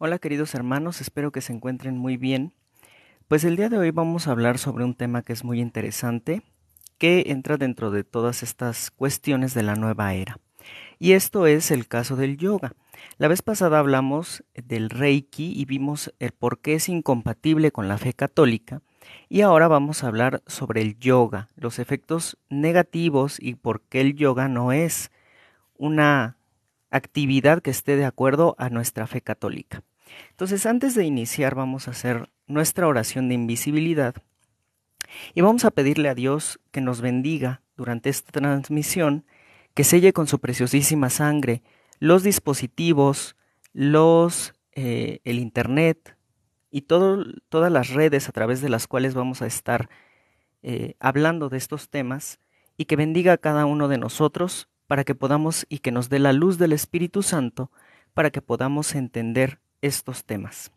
Hola queridos hermanos, espero que se encuentren muy bien. Pues el día de hoy vamos a hablar sobre un tema que es muy interesante, que entra dentro de todas estas cuestiones de la nueva era. Y esto es el caso del yoga. La vez pasada hablamos del Reiki y vimos el por qué es incompatible con la fe católica. Y ahora vamos a hablar sobre el yoga, los efectos negativos y por qué el yoga no es una actividad que esté de acuerdo a nuestra fe católica. Entonces, antes de iniciar, vamos a hacer nuestra oración de invisibilidad y vamos a pedirle a Dios que nos bendiga durante esta transmisión, que selle con su preciosísima sangre los dispositivos, los, eh, el Internet y todas las redes a través de las cuales vamos a estar eh, hablando de estos temas y que bendiga a cada uno de nosotros para que podamos y que nos dé la luz del Espíritu Santo para que podamos entender estos temas.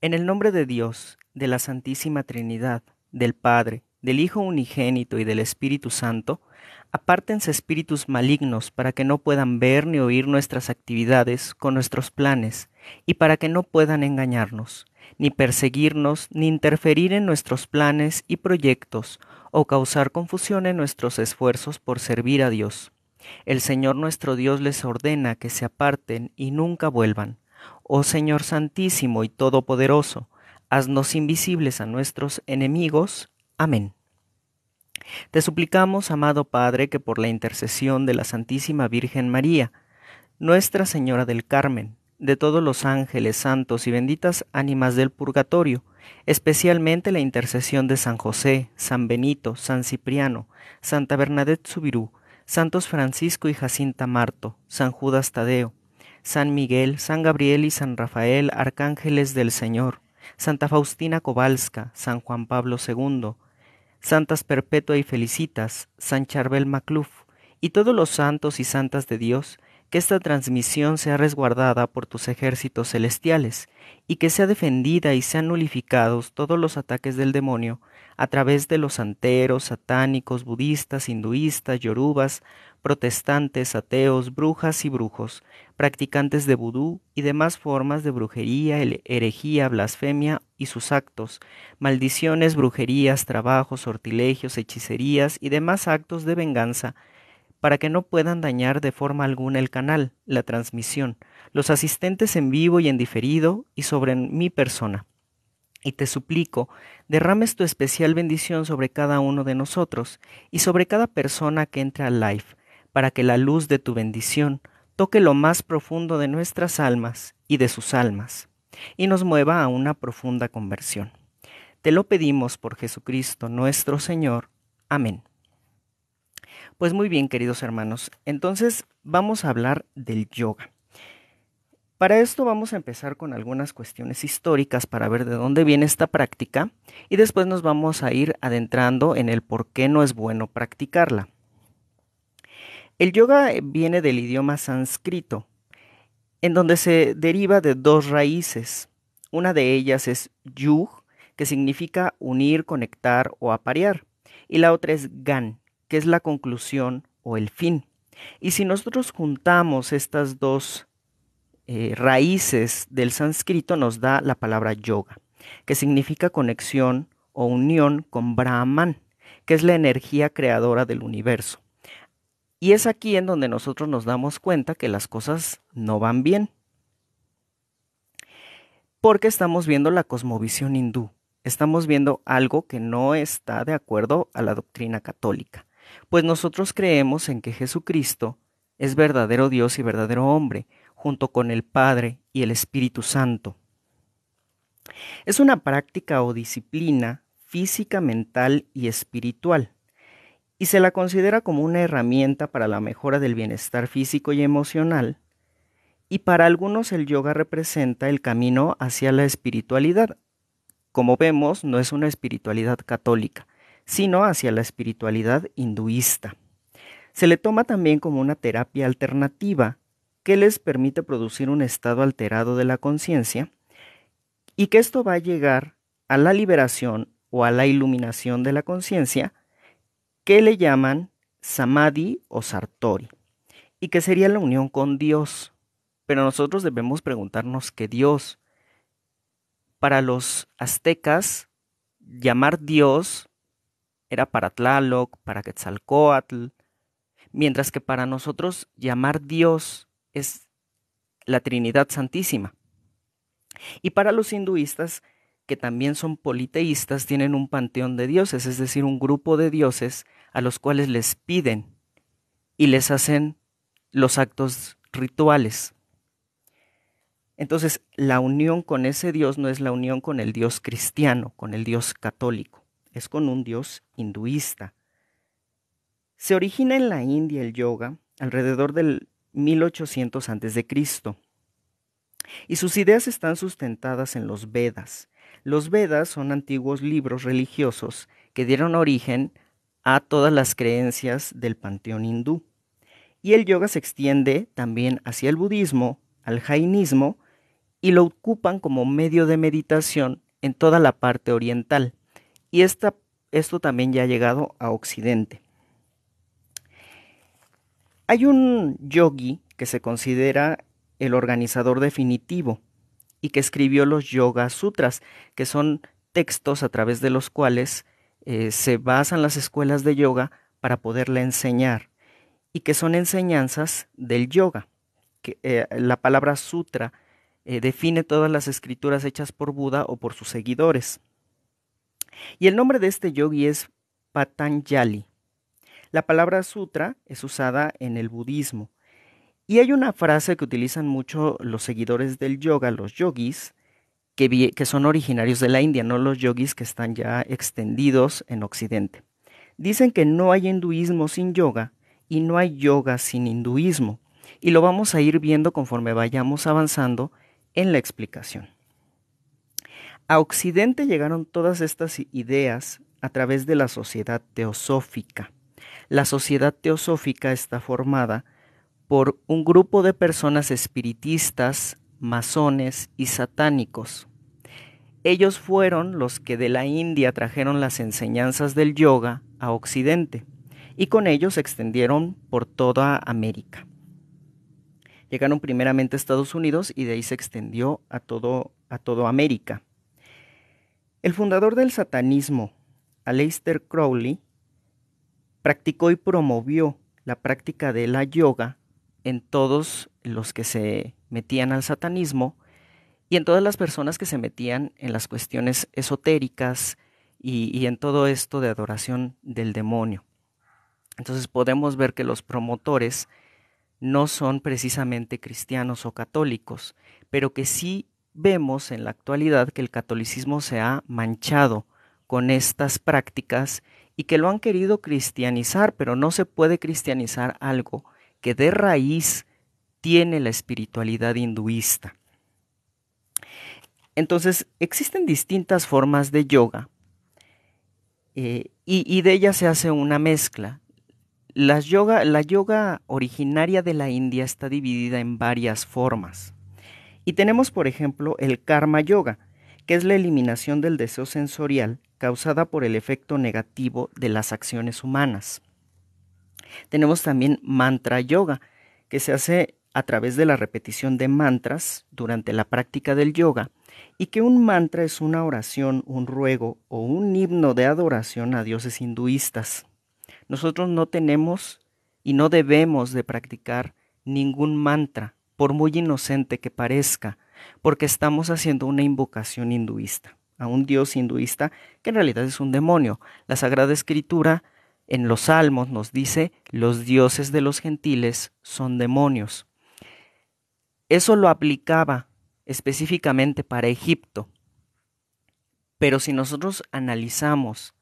En el nombre de Dios, de la Santísima Trinidad, del Padre, del Hijo Unigénito y del Espíritu Santo, apártense espíritus malignos para que no puedan ver ni oír nuestras actividades con nuestros planes, y para que no puedan engañarnos, ni perseguirnos, ni interferir en nuestros planes y proyectos, o causar confusión en nuestros esfuerzos por servir a Dios. El Señor nuestro Dios les ordena que se aparten y nunca vuelvan. Oh Señor Santísimo y Todopoderoso, haznos invisibles a nuestros enemigos. Amén. Te suplicamos, amado Padre, que por la intercesión de la Santísima Virgen María, Nuestra Señora del Carmen, de todos los ángeles santos y benditas ánimas del purgatorio, especialmente la intercesión de San José, San Benito, San Cipriano, Santa Bernadette Subirú, Santos Francisco y Jacinta Marto, San Judas Tadeo, San Miguel, San Gabriel y San Rafael, arcángeles del Señor, Santa Faustina Kowalska, San Juan Pablo II, Santas Perpetua y Felicitas, San Charbel Macluf, y todos los santos y santas de Dios, que esta transmisión sea resguardada por tus ejércitos celestiales, y que sea defendida y sean nulificados todos los ataques del demonio a través de los anteros, satánicos, budistas, hinduistas, yorubas, protestantes, ateos, brujas y brujos, practicantes de vudú y demás formas de brujería, herejía, blasfemia y sus actos, maldiciones, brujerías, trabajos, sortilegios, hechicerías y demás actos de venganza, para que no puedan dañar de forma alguna el canal, la transmisión, los asistentes en vivo y en diferido y sobre mi persona y te suplico, derrames tu especial bendición sobre cada uno de nosotros y sobre cada persona que entre al Life, para que la luz de tu bendición toque lo más profundo de nuestras almas y de sus almas, y nos mueva a una profunda conversión. Te lo pedimos por Jesucristo nuestro Señor. Amén. Pues muy bien, queridos hermanos, entonces vamos a hablar del yoga. Para esto vamos a empezar con algunas cuestiones históricas para ver de dónde viene esta práctica y después nos vamos a ir adentrando en el por qué no es bueno practicarla. El yoga viene del idioma sánscrito, en donde se deriva de dos raíces. Una de ellas es yug, que significa unir, conectar o aparear, y la otra es gan, que es la conclusión o el fin. Y si nosotros juntamos estas dos eh, raíces del sánscrito nos da la palabra yoga, que significa conexión o unión con Brahman, que es la energía creadora del universo. Y es aquí en donde nosotros nos damos cuenta que las cosas no van bien. Porque estamos viendo la cosmovisión hindú, estamos viendo algo que no está de acuerdo a la doctrina católica. Pues nosotros creemos en que Jesucristo es verdadero Dios y verdadero hombre, junto con el Padre y el Espíritu Santo. Es una práctica o disciplina física, mental y espiritual, y se la considera como una herramienta para la mejora del bienestar físico y emocional, y para algunos el yoga representa el camino hacia la espiritualidad. Como vemos, no es una espiritualidad católica, sino hacia la espiritualidad hinduista. Se le toma también como una terapia alternativa que les permite producir un estado alterado de la conciencia y que esto va a llegar a la liberación o a la iluminación de la conciencia que le llaman samadhi o sartori y que sería la unión con Dios. Pero nosotros debemos preguntarnos qué Dios, para los aztecas, llamar Dios era para Tlaloc, para Quetzalcoatl, mientras que para nosotros llamar Dios es la Trinidad Santísima. Y para los hinduistas, que también son politeístas, tienen un panteón de dioses, es decir, un grupo de dioses a los cuales les piden y les hacen los actos rituales. Entonces, la unión con ese Dios no es la unión con el Dios cristiano, con el Dios católico, es con un Dios hinduista. Se origina en la India el yoga alrededor del 1800 Cristo Y sus ideas están sustentadas en los Vedas. Los Vedas son antiguos libros religiosos que dieron origen a todas las creencias del panteón hindú. Y el yoga se extiende también hacia el budismo, al jainismo, y lo ocupan como medio de meditación en toda la parte oriental. Y esto también ya ha llegado a Occidente. Hay un yogi que se considera el organizador definitivo y que escribió los Yoga Sutras, que son textos a través de los cuales eh, se basan las escuelas de yoga para poderla enseñar y que son enseñanzas del yoga. Eh, la palabra sutra eh, define todas las escrituras hechas por Buda o por sus seguidores. Y el nombre de este yogi es Patanjali, la palabra sutra es usada en el budismo. Y hay una frase que utilizan mucho los seguidores del yoga, los yogis, que, son originarios de la India, no los yogis que están ya extendidos en Occidente. Dicen que no hay hinduismo sin yoga y no hay yoga sin hinduismo. Y lo vamos a ir viendo conforme vayamos avanzando en la explicación. A Occidente llegaron todas estas ideas a través de la sociedad teosófica. La sociedad teosófica está formada por un grupo de personas espiritistas, masones y satánicos. Ellos fueron los que de la India trajeron las enseñanzas del yoga a Occidente y con ellos se extendieron por toda América. Llegaron primeramente a Estados Unidos y de ahí se extendió a todo, a América. El fundador del satanismo, Aleister Crowley, practicó y promovió la práctica de la yoga en todos los que se metían al satanismo y en todas las personas que se metían en las cuestiones esotéricas y, en todo esto de adoración del demonio. Entonces podemos ver que los promotores no son precisamente cristianos o católicos, pero que sí vemos en la actualidad que el catolicismo se ha manchado con estas prácticas y que lo han querido cristianizar, pero no se puede cristianizar algo que de raíz tiene la espiritualidad hinduista. Entonces, existen distintas formas de yoga eh, y, de ellas se hace una mezcla. la yoga originaria de la India está dividida en varias formas. Y tenemos, por ejemplo, el karma yoga, que es la eliminación del deseo sensorial causada por el efecto negativo de las acciones humanas. Tenemos también mantra yoga, que se hace a través de la repetición de mantras durante la práctica del yoga, y que un mantra es una oración, un ruego o un himno de adoración a dioses hinduistas. Nosotros no tenemos y no debemos de practicar ningún mantra, por muy inocente que parezca, porque estamos haciendo una invocación hinduista a un dios hinduista que en realidad es un demonio. La Sagrada Escritura en los Salmos nos dice, los dioses de los gentiles son demonios. Eso lo aplicaba específicamente para Egipto. Pero si nosotros analizamos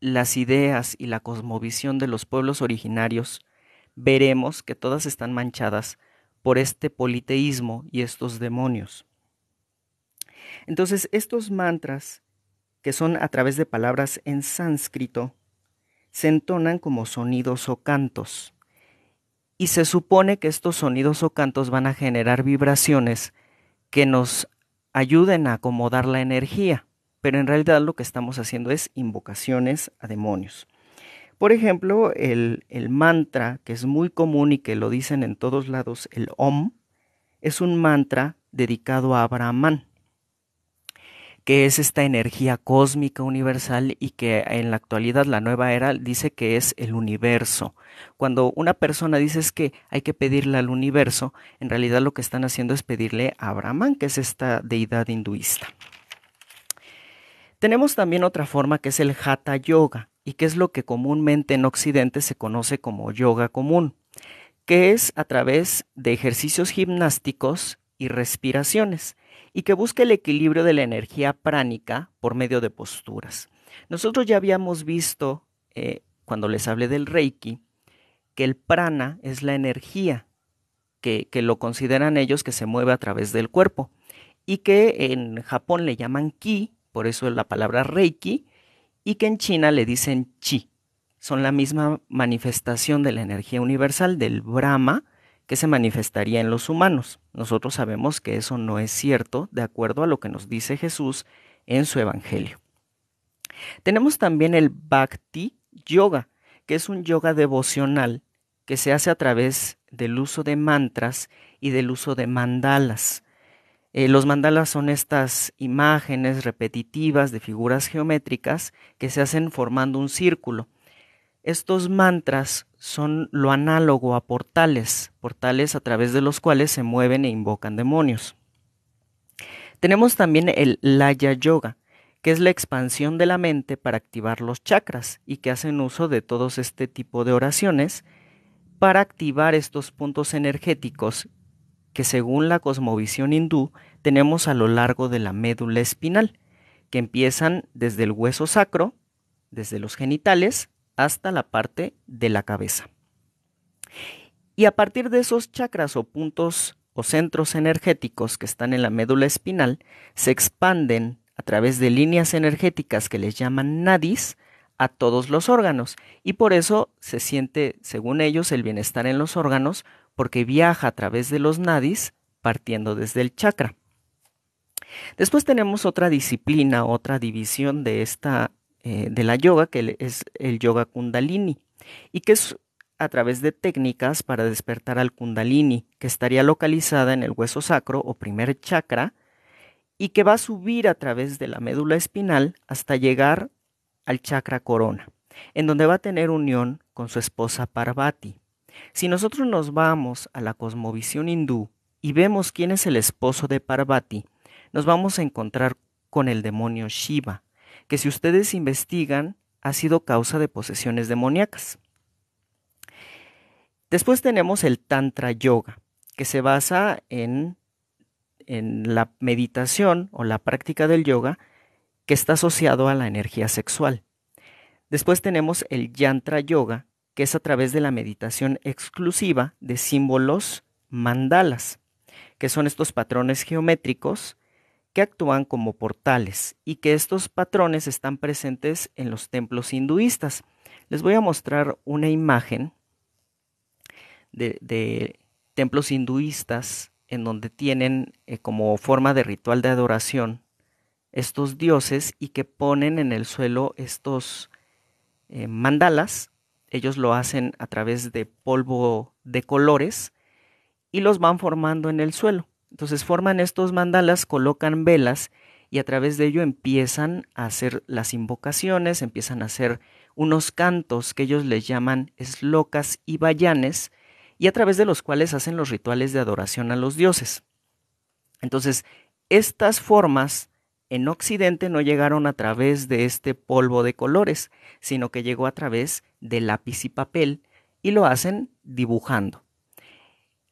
las ideas y la cosmovisión de los pueblos originarios, veremos que todas están manchadas por este politeísmo y estos demonios. Entonces, estos mantras, que son a través de palabras en sánscrito, se entonan como sonidos o cantos. Y se supone que estos sonidos o cantos van a generar vibraciones que nos ayuden a acomodar la energía, pero en realidad lo que estamos haciendo es invocaciones a demonios. Por ejemplo, el, el, mantra, que es muy común y que lo dicen en todos lados, el Om, es un mantra dedicado a Abrahamán que es esta energía cósmica universal y que en la actualidad la nueva era dice que es el universo. Cuando una persona dice que hay que pedirle al universo, en realidad lo que están haciendo es pedirle a Brahman, que es esta deidad hinduista. Tenemos también otra forma que es el Hatha Yoga y que es lo que comúnmente en Occidente se conoce como yoga común, que es a través de ejercicios gimnásticos y respiraciones y que busca el equilibrio de la energía pránica por medio de posturas. Nosotros ya habíamos visto, eh, cuando les hablé del Reiki, que el prana es la energía que, que, lo consideran ellos que se mueve a través del cuerpo y que en Japón le llaman ki, por eso es la palabra Reiki, y que en China le dicen chi. Son la misma manifestación de la energía universal del Brahma, que se manifestaría en los humanos. Nosotros sabemos que eso no es cierto de acuerdo a lo que nos dice Jesús en su Evangelio. Tenemos también el Bhakti Yoga, que es un yoga devocional que se hace a través del uso de mantras y del uso de mandalas. Eh, los mandalas son estas imágenes repetitivas de figuras geométricas que se hacen formando un círculo. Estos mantras son lo análogo a portales, portales a través de los cuales se mueven e invocan demonios. Tenemos también el Laya Yoga, que es la expansión de la mente para activar los chakras y que hacen uso de todos este tipo de oraciones para activar estos puntos energéticos que según la cosmovisión hindú tenemos a lo largo de la médula espinal, que empiezan desde el hueso sacro, desde los genitales, hasta la parte de la cabeza. Y a partir de esos chakras o puntos o centros energéticos que están en la médula espinal, se expanden a través de líneas energéticas que les llaman nadis a todos los órganos. Y por eso se siente, según ellos, el bienestar en los órganos, porque viaja a través de los nadis partiendo desde el chakra. Después tenemos otra disciplina, otra división de esta eh, de la yoga, que es el yoga kundalini, y que es a través de técnicas para despertar al kundalini, que estaría localizada en el hueso sacro o primer chakra, y que va a subir a través de la médula espinal hasta llegar al chakra corona, en donde va a tener unión con su esposa Parvati. Si nosotros nos vamos a la cosmovisión hindú y vemos quién es el esposo de Parvati, nos vamos a encontrar con el demonio Shiva, que si ustedes investigan ha sido causa de posesiones demoníacas. Después tenemos el Tantra Yoga, que se basa en, la meditación o la práctica del yoga que está asociado a la energía sexual. Después tenemos el Yantra Yoga, que es a través de la meditación exclusiva de símbolos mandalas, que son estos patrones geométricos que actúan como portales y que estos patrones están presentes en los templos hinduistas. Les voy a mostrar una imagen de, templos hinduistas en donde tienen eh, como forma de ritual de adoración estos dioses y que ponen en el suelo estos eh, mandalas. Ellos lo hacen a través de polvo de colores y los van formando en el suelo. Entonces forman estos mandalas, colocan velas y a través de ello empiezan a hacer las invocaciones, empiezan a hacer unos cantos que ellos les llaman eslocas y bayanes, y a través de los cuales hacen los rituales de adoración a los dioses. Entonces, estas formas en Occidente no llegaron a través de este polvo de colores, sino que llegó a través de lápiz y papel, y lo hacen dibujando.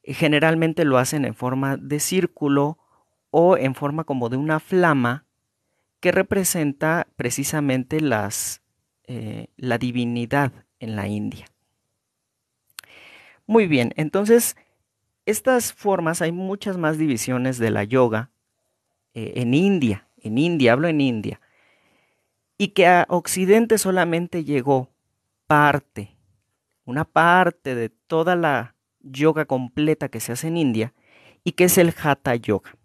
Generalmente lo hacen en forma de círculo o en forma como de una flama que representa precisamente las, eh, la divinidad en la India. Muy bien, entonces estas formas, hay muchas más divisiones de la yoga eh, en India, en India, hablo en India, y que a Occidente solamente llegó parte, una parte de toda la yoga completa que se hace en India y que es el Hatha Yoga.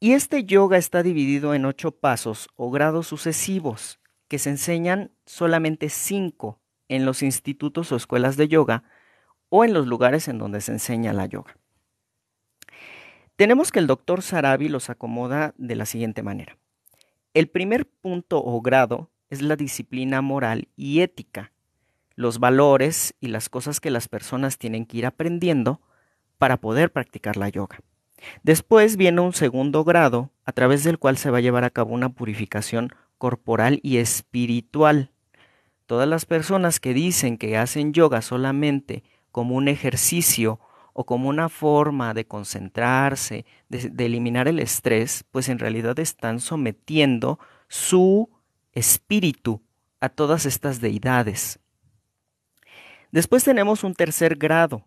Y este yoga está dividido en ocho pasos o grados sucesivos que se enseñan solamente cinco en los institutos o escuelas de yoga o en los lugares en donde se enseña la yoga. Tenemos que el doctor Sarabi los acomoda de la siguiente manera. El primer punto o grado es la disciplina moral y ética, los valores y las cosas que las personas tienen que ir aprendiendo para poder practicar la yoga. Después viene un segundo grado a través del cual se va a llevar a cabo una purificación corporal y espiritual. Todas las personas que dicen que hacen yoga solamente como un ejercicio o como una forma de concentrarse, de, eliminar el estrés, pues en realidad están sometiendo su espíritu a todas estas deidades. Después tenemos un tercer grado,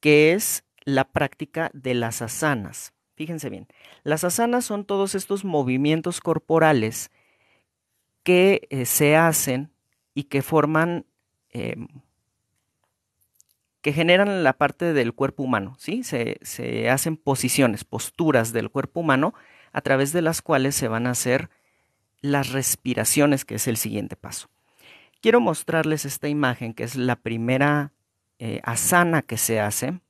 que es la práctica de las asanas. Fíjense bien, las asanas son todos estos movimientos corporales que eh, se hacen y que forman, em, que generan la parte del cuerpo humano, ¿sí? se, hacen posiciones, posturas del cuerpo humano a través de las cuales se van a hacer las respiraciones, que es el siguiente paso. Quiero mostrarles esta imagen, que es la primera eh, asana que se hace,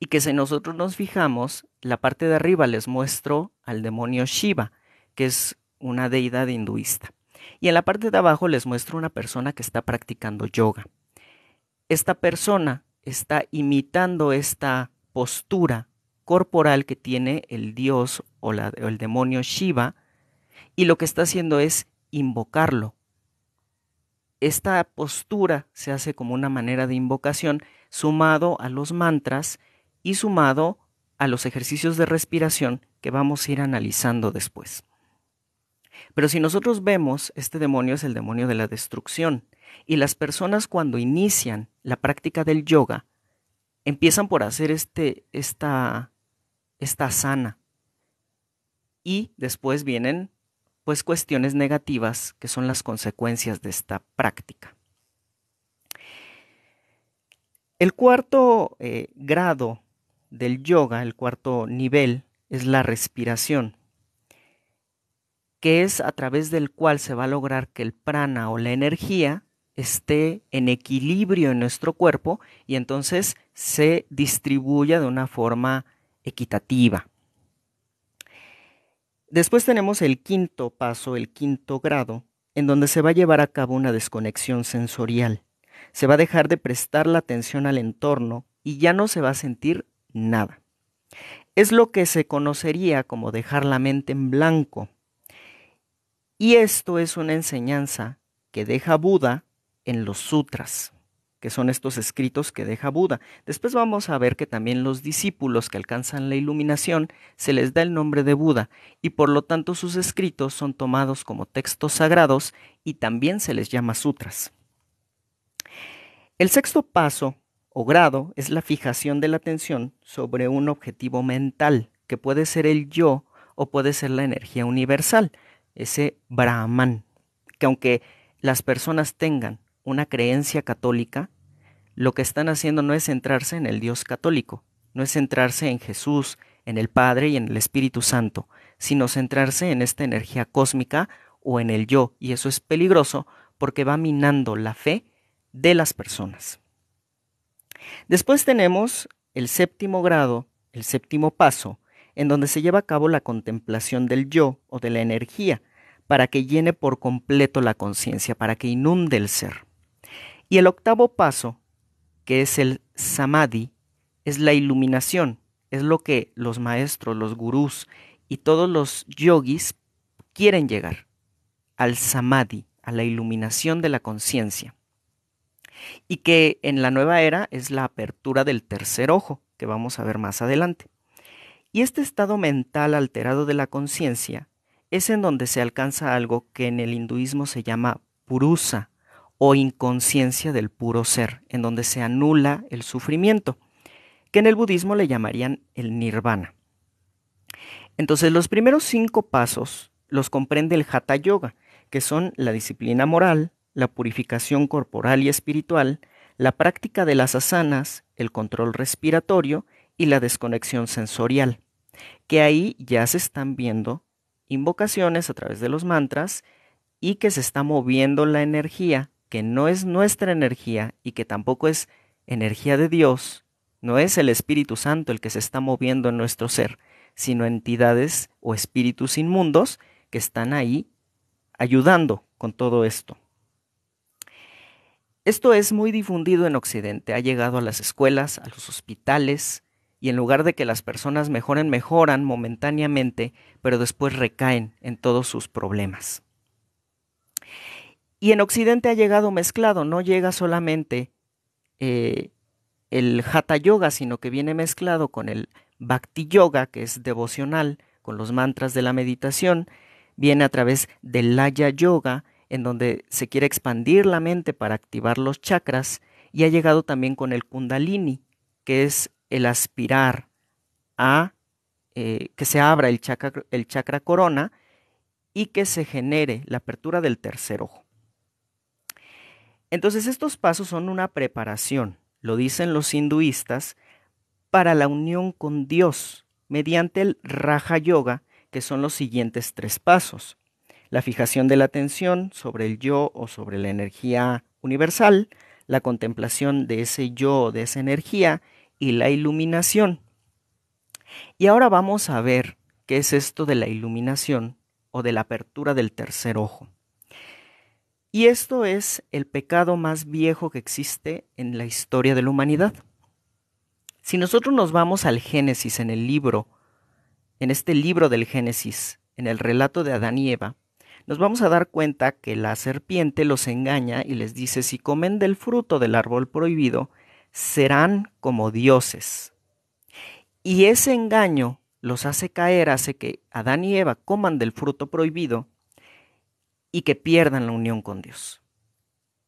y que si nosotros nos fijamos, la parte de arriba les muestro al demonio Shiva, que es una deidad hinduista. Y en la parte de abajo les muestro una persona que está practicando yoga. Esta persona está imitando esta postura corporal que tiene el dios o el demonio Shiva y lo que está haciendo es invocarlo esta postura se hace como una manera de invocación sumado a los mantras y sumado a los ejercicios de respiración que vamos a ir analizando después. Pero si nosotros vemos, este demonio es el demonio de la destrucción y las personas cuando inician la práctica del yoga empiezan por hacer este, esta, esta sana y después vienen pues cuestiones negativas que son las consecuencias de esta práctica. El cuarto eh, grado del yoga, el cuarto nivel, es la respiración, que es a través del cual se va a lograr que el prana o la energía esté en equilibrio en nuestro cuerpo y entonces se distribuya de una forma equitativa. Después tenemos el quinto paso, el quinto grado, en donde se va a llevar a cabo una desconexión sensorial. Se va a dejar de prestar la atención al entorno y ya no se va a sentir nada. Es lo que se conocería como dejar la mente en blanco. Y esto es una enseñanza que deja Buda en los sutras que son estos escritos que deja Buda. Después vamos a ver que también los discípulos que alcanzan la iluminación se les da el nombre de Buda y por lo tanto sus escritos son tomados como textos sagrados y también se les llama sutras. El sexto paso o grado es la fijación de la atención sobre un objetivo mental, que puede ser el yo o puede ser la energía universal, ese Brahman, que aunque las personas tengan una creencia católica, lo que están haciendo no es centrarse en el Dios católico, no es centrarse en Jesús, en el Padre y en el Espíritu Santo, sino centrarse en esta energía cósmica o en el yo, y eso es peligroso porque va minando la fe de las personas. Después tenemos el séptimo grado, el séptimo paso, en donde se lleva a cabo la contemplación del yo o de la energía, para que llene por completo la conciencia, para que inunde el ser. Y el octavo paso, que es el samadhi, es la iluminación, es lo que los maestros, los gurús y todos los yogis quieren llegar, al samadhi, a la iluminación de la conciencia. Y que en la nueva era es la apertura del tercer ojo, que vamos a ver más adelante. Y este estado mental alterado de la conciencia es en donde se alcanza algo que en el hinduismo se llama purusa, o inconsciencia del puro ser, en donde se anula el sufrimiento, que en el budismo le llamarían el nirvana. Entonces los primeros cinco pasos los comprende el hatha yoga, que son la disciplina moral, la purificación corporal y espiritual, la práctica de las asanas, el control respiratorio y la desconexión sensorial, que ahí ya se están viendo invocaciones a través de los mantras y que se está moviendo la energía que no es nuestra energía y que tampoco es energía de Dios, no es el Espíritu Santo el que se está moviendo en nuestro ser, sino entidades o espíritus inmundos que están ahí ayudando con todo esto. Esto es muy difundido en Occidente, ha llegado a las escuelas, a los hospitales, y en lugar de que las personas mejoren, mejoran momentáneamente, pero después recaen en todos sus problemas. Y en Occidente ha llegado mezclado, no llega solamente eh, el Hatha Yoga, sino que viene mezclado con el Bhakti Yoga, que es devocional, con los mantras de la meditación, viene a través del Laya Yoga, en donde se quiere expandir la mente para activar los chakras, y ha llegado también con el Kundalini, que es el aspirar a eh, que se abra el el chakra corona y que se genere la apertura del tercer ojo. Entonces estos pasos son una preparación, lo dicen los hinduistas, para la unión con Dios mediante el Raja Yoga, que son los siguientes tres pasos. La fijación de la atención sobre el yo o sobre la energía universal, la contemplación de ese yo o de esa energía y la iluminación. Y ahora vamos a ver qué es esto de la iluminación o de la apertura del tercer ojo. Y esto es el pecado más viejo que existe en la historia de la humanidad. Si nosotros nos vamos al Génesis en el libro, en este libro del Génesis, en el relato de Adán y Eva, nos vamos a dar cuenta que la serpiente los engaña y les dice, si comen del fruto del árbol prohibido, serán como dioses. Y ese engaño los hace caer, hace que Adán y Eva coman del fruto prohibido y que pierdan la unión con Dios.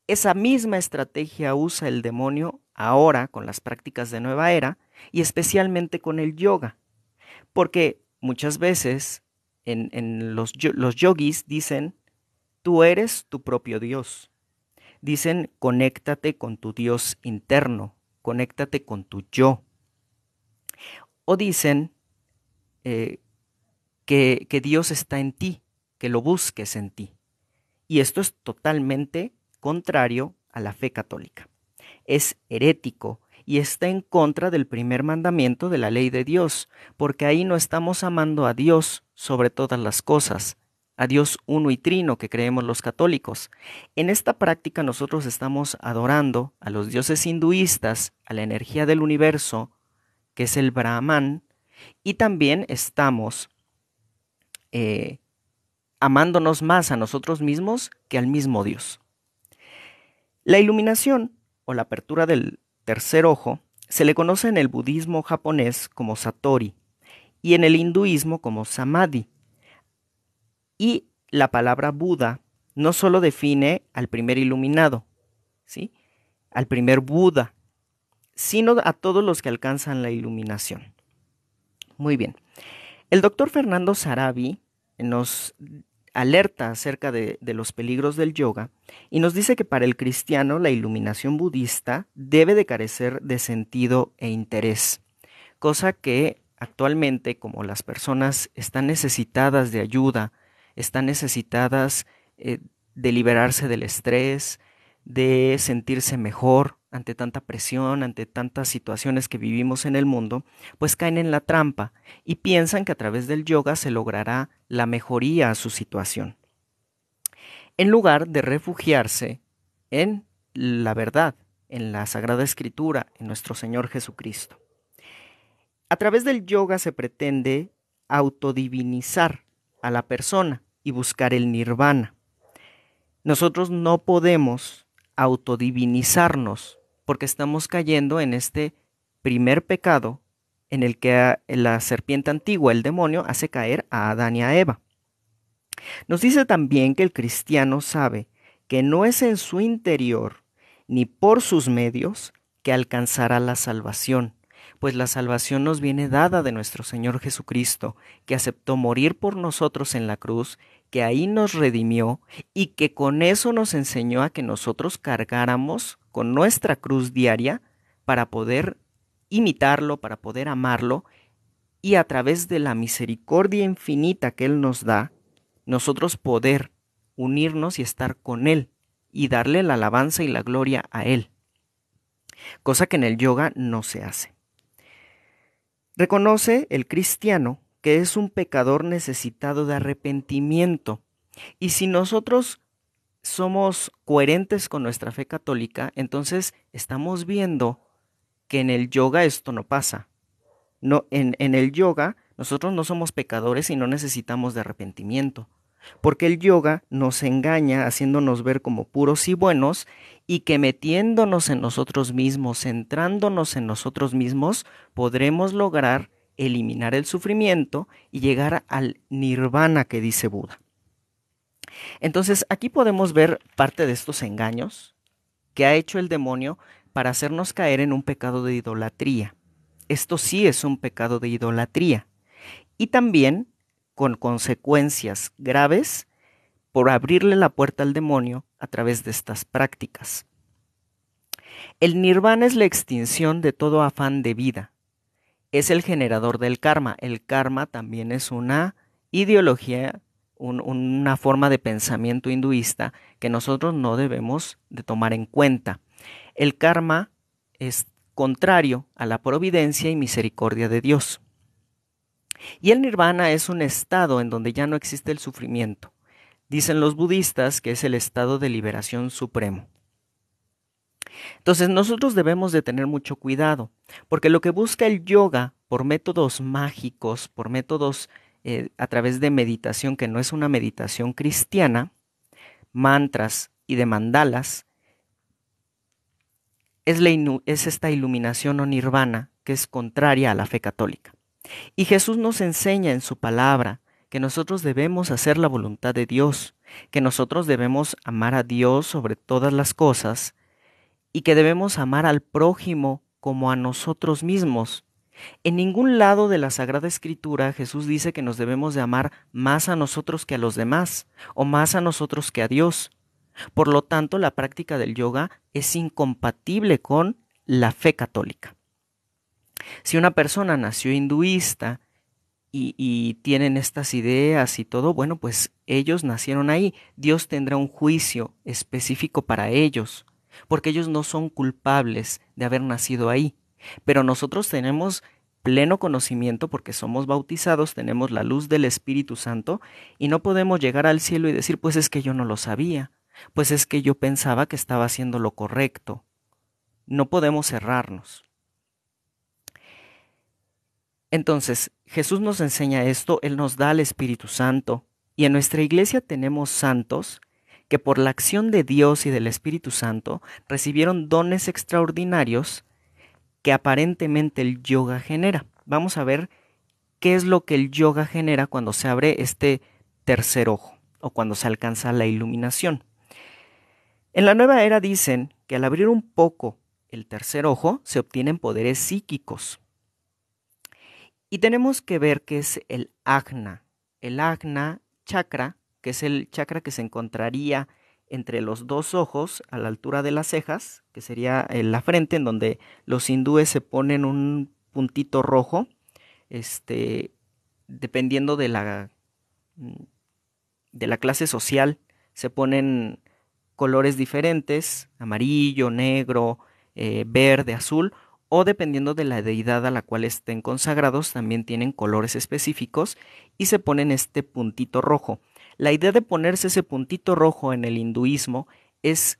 Esa misma estrategia usa el demonio ahora con las prácticas de nueva era y especialmente con el yoga, porque muchas veces en, los, los yogis dicen, tú eres tu propio Dios. Dicen, conéctate con tu Dios interno, conéctate con tu yo. O dicen eh, que Dios está en ti, que lo busques en ti. Y esto es totalmente contrario a la fe católica. Es herético y está en contra del primer mandamiento de la ley de Dios, porque ahí no estamos amando a Dios sobre todas las cosas, a Dios uno y trino que creemos los católicos. En esta práctica nosotros estamos adorando a los dioses hinduistas, a la energía del universo, que es el Brahman, y también estamos eh, amándonos más a nosotros mismos que al mismo Dios. La iluminación o la apertura del tercer ojo se le conoce en el budismo japonés como satori y en el hinduismo como samadhi. Y la palabra Buda no solo define al primer iluminado, ¿sí? al primer Buda, sino a todos los que alcanzan la iluminación. Muy bien. El doctor Fernando Sarabi nos alerta acerca de, los peligros del yoga y nos dice que para el cristiano la iluminación budista debe de carecer de sentido e interés, cosa que actualmente como las personas están necesitadas de ayuda, están necesitadas eh, de liberarse del estrés, de sentirse mejor, ante tanta presión, ante tantas situaciones que vivimos en el mundo, pues caen en la trampa y piensan que a través del yoga se logrará la mejoría a su situación. En lugar de refugiarse en la verdad, en la Sagrada Escritura, en nuestro Señor Jesucristo. A través del yoga se pretende autodivinizar a la persona y buscar el nirvana. Nosotros no podemos autodivinizarnos porque estamos cayendo en este primer pecado en el que la serpiente antigua, el demonio, hace caer a Adán y a Eva. Nos dice también que el cristiano sabe que no es en su interior ni por sus medios que alcanzará la salvación, pues la salvación nos viene dada de nuestro Señor Jesucristo, que aceptó morir por nosotros en la cruz que ahí nos redimió y que con eso nos enseñó a que nosotros cargáramos con nuestra cruz diaria para poder imitarlo, para poder amarlo y a través de la misericordia infinita que Él nos da, nosotros poder unirnos y estar con Él y darle la alabanza y la gloria a Él, cosa que en el yoga no se hace. Reconoce el cristiano que es un pecador necesitado de arrepentimiento. Y si nosotros somos coherentes con nuestra fe católica, entonces estamos viendo que en el yoga esto no pasa. No, en, en el yoga nosotros no somos pecadores y no necesitamos de arrepentimiento, porque el yoga nos engaña haciéndonos ver como puros y buenos y que metiéndonos en nosotros mismos, centrándonos en nosotros mismos, podremos lograr eliminar el sufrimiento y llegar al nirvana que dice Buda. Entonces, aquí podemos ver parte de estos engaños que ha hecho el demonio para hacernos caer en un pecado de idolatría. Esto sí es un pecado de idolatría. Y también con consecuencias graves por abrirle la puerta al demonio a través de estas prácticas. El nirvana es la extinción de todo afán de vida, es el generador del karma. El karma también es una ideología, una forma de pensamiento hinduista que nosotros no debemos de tomar en cuenta. El karma es contrario a la providencia y misericordia de Dios. Y el nirvana es un estado en donde ya no existe el sufrimiento. Dicen los budistas que es el estado de liberación supremo. Entonces nosotros debemos de tener mucho cuidado, porque lo que busca el yoga por métodos mágicos, por métodos eh, a través de meditación que no es una meditación cristiana, mantras y de mandalas, es, es esta iluminación o nirvana que es contraria a la fe católica. Y Jesús nos enseña en su palabra que nosotros debemos hacer la voluntad de Dios, que nosotros debemos amar a Dios sobre todas las cosas y que debemos amar al prójimo como a nosotros mismos. En ningún lado de la Sagrada Escritura Jesús dice que nos debemos de amar más a nosotros que a los demás, o más a nosotros que a Dios. Por lo tanto, la práctica del yoga es incompatible con la fe católica. Si una persona nació hinduista y, y tienen estas ideas y todo, bueno, pues ellos nacieron ahí. Dios tendrá un juicio específico para ellos porque ellos no son culpables de haber nacido ahí. Pero nosotros tenemos pleno conocimiento porque somos bautizados, tenemos la luz del Espíritu Santo y no podemos llegar al cielo y decir, pues es que yo no lo sabía, pues es que yo pensaba que estaba haciendo lo correcto. No podemos cerrarnos. Entonces, Jesús nos enseña esto, Él nos da el Espíritu Santo y en nuestra iglesia tenemos santos que por la acción de Dios y del Espíritu Santo recibieron dones extraordinarios que aparentemente el yoga genera. Vamos a ver qué es lo que el yoga genera cuando se abre este tercer ojo o cuando se alcanza la iluminación. En la nueva era dicen que al abrir un poco el tercer ojo se obtienen poderes psíquicos. Y tenemos que ver qué es el Agna El Agna chakra que es el chakra que se encontraría entre los dos ojos, a la altura de las cejas, que sería eh, la frente, en donde los hindúes se ponen un puntito rojo, este, dependiendo de la, mm, de la clase social, se ponen colores diferentes, amarillo, negro, eh, verde, azul, o dependiendo de la deidad a la cual estén consagrados, también tienen colores específicos y se ponen este puntito rojo. La idea de ponerse ese puntito rojo en el hinduismo es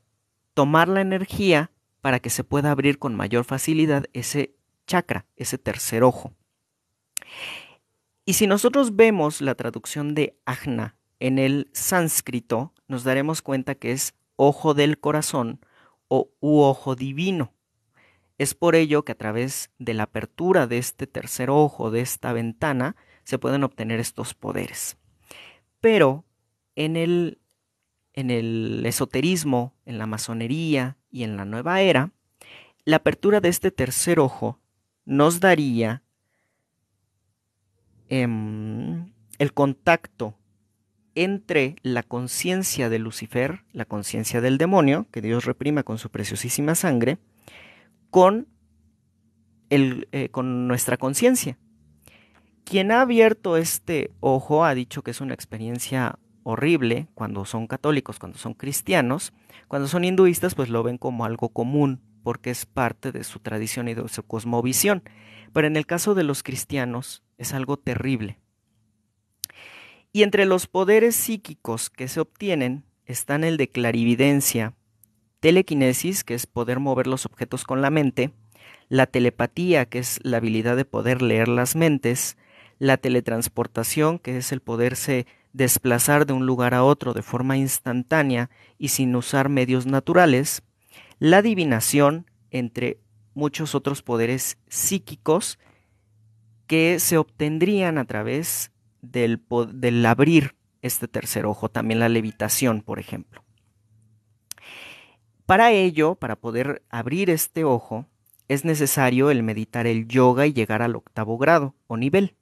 tomar la energía para que se pueda abrir con mayor facilidad ese chakra, ese tercer ojo. Y si nosotros vemos la traducción de ajna en el sánscrito, nos daremos cuenta que es ojo del corazón o u ojo divino. Es por ello que a través de la apertura de este tercer ojo, de esta ventana, se pueden obtener estos poderes. Pero en el, en el esoterismo, en la masonería y en la nueva era, la apertura de este tercer ojo nos daría em, el contacto entre la conciencia de Lucifer, la conciencia del demonio, que Dios reprima con su preciosísima sangre, con, eh, con nuestra conciencia. Quien ha abierto este ojo ha dicho que es una experiencia horrible cuando son católicos, cuando son cristianos. Cuando son hinduistas, pues lo ven como algo común, porque es parte de su tradición y de su cosmovisión. Pero en el caso de los cristianos, es algo terrible. Y entre los poderes psíquicos que se obtienen están el de clarividencia, telequinesis, que es poder mover los objetos con la mente, la telepatía, que es la habilidad de poder leer las mentes, la teletransportación, que es el poderse desplazar de un lugar a otro de forma instantánea y sin usar medios naturales, la adivinación, entre muchos otros poderes psíquicos, que se obtendrían a través del, abrir este tercer ojo, también la levitación, por ejemplo. Para ello, para poder abrir este ojo, es necesario el meditar el yoga y llegar al octavo grado o nivel.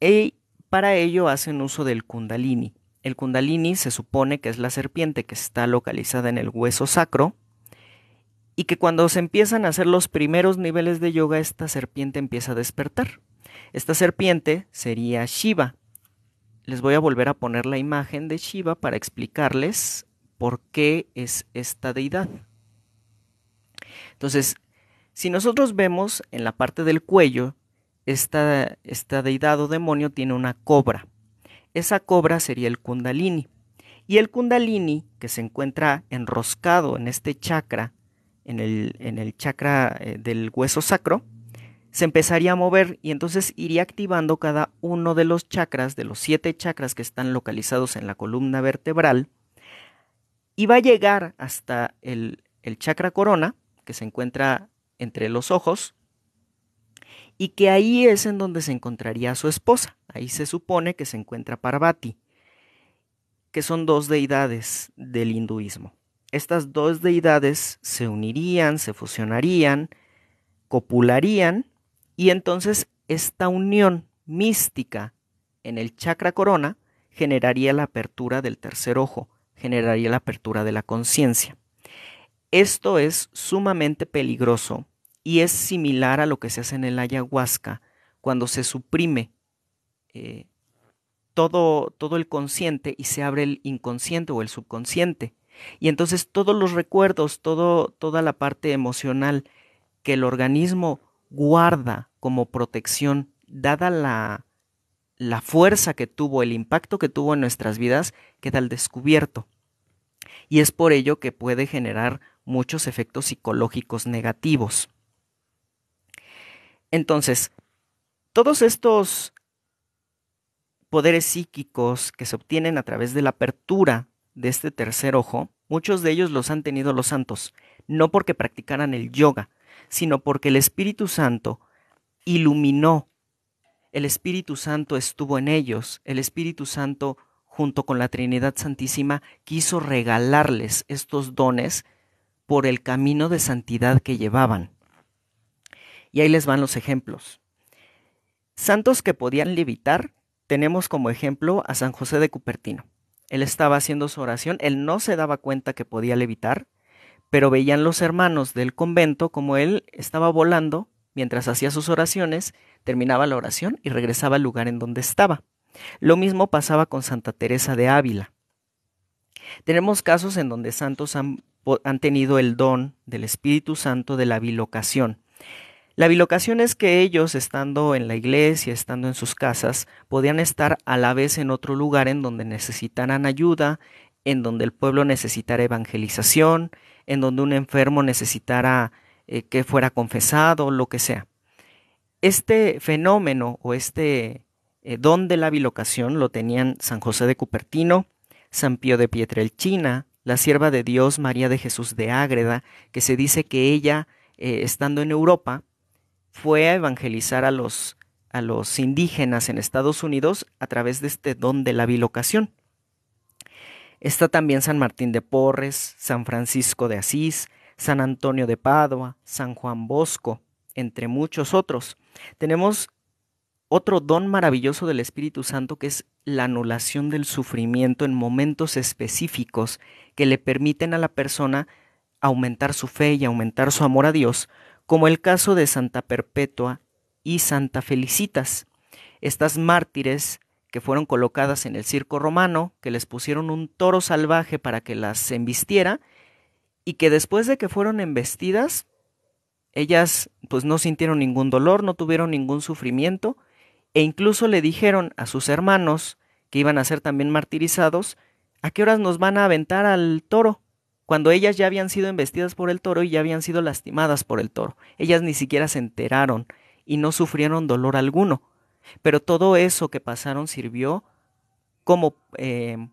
E para ello hacen uso del kundalini. El kundalini se supone que es la serpiente que está localizada en el hueso sacro y que cuando se empiezan a hacer los primeros niveles de yoga esta serpiente empieza a despertar. Esta serpiente sería Shiva. Les voy a volver a poner la imagen de Shiva para explicarles por qué es esta deidad. Entonces, si nosotros vemos en la parte del cuello, esta, esta deidad o demonio tiene una cobra. Esa cobra sería el kundalini. Y el kundalini, que se encuentra enroscado en este chakra, en el, chakra eh, del hueso sacro, se empezaría a mover y entonces iría activando cada uno de los chakras, de los siete chakras que están localizados en la columna vertebral, y va a llegar hasta el, el chakra corona, que se encuentra entre los ojos, y que ahí es en donde se encontraría su esposa. Ahí se supone que se encuentra Parvati, que son dos deidades del hinduismo. Estas dos deidades se unirían, se fusionarían, copularían y entonces esta unión mística en el chakra corona generaría la apertura del tercer ojo, generaría la apertura de la conciencia. Esto es sumamente peligroso y es similar a lo que se hace en el ayahuasca cuando se suprime eh, todo, todo el consciente y se abre el inconsciente o el subconsciente. Y entonces todos los recuerdos, toda la parte emocional que el organismo guarda como protección, dada la, la fuerza que tuvo, el impacto que tuvo en nuestras vidas, queda al descubierto. Y es por ello que puede generar muchos efectos psicológicos negativos. Entonces, todos estos poderes psíquicos que se obtienen a través de la apertura de este tercer ojo, muchos de ellos los han tenido los santos, no porque practicaran el yoga, sino porque el Espíritu Santo iluminó, el Espíritu Santo estuvo en ellos, el Espíritu Santo junto con la Trinidad Santísima quiso regalarles estos dones por el camino de santidad que llevaban. Y ahí les van los ejemplos. Santos que podían levitar, tenemos como ejemplo a San José de Cupertino. Él estaba haciendo su oración, él no se daba cuenta que podía levitar, pero veían los hermanos del convento como él estaba volando mientras hacía sus oraciones, terminaba la oración y regresaba al lugar en donde estaba. Lo mismo pasaba con Santa Teresa de Ávila. Tenemos casos en donde santos han, tenido el don del Espíritu Santo de la bilocación, la bilocación es que ellos, estando en la iglesia, estando en sus casas, podían estar a la vez en otro lugar en donde necesitaran ayuda, en donde el pueblo necesitara evangelización, en donde un enfermo necesitara eh, que fuera confesado, lo que sea. Este fenómeno o este eh, don de la bilocación lo tenían San José de Cupertino, San Pío de Pietrelchina, la sierva de Dios María de Jesús de Ágreda, que se dice que ella, eh, estando en Europa, fue a evangelizar a los, a los indígenas en Estados Unidos a través de este don de la bilocación. Está también San Martín de Porres, San Francisco de Asís, San Antonio de Padua, San Juan Bosco, entre muchos otros. Tenemos otro don maravilloso del Espíritu Santo que es la anulación del sufrimiento en momentos específicos que le permiten a la persona aumentar su fe y aumentar su amor a Dios como el caso de Santa Perpetua y Santa Felicitas, estas mártires que fueron colocadas en el circo romano, que les pusieron un toro salvaje para que las embistiera, y que después de que fueron embestidas, ellas pues no sintieron ningún dolor, no tuvieron ningún sufrimiento, e incluso le dijeron a sus hermanos, que iban a ser también martirizados, ¿a qué horas nos van a aventar al toro? cuando ellas ya habían sido embestidas por el toro y ya habían sido lastimadas por el toro. Ellas ni siquiera se enteraron y no sufrieron dolor alguno. Pero todo eso que pasaron sirvió como eh,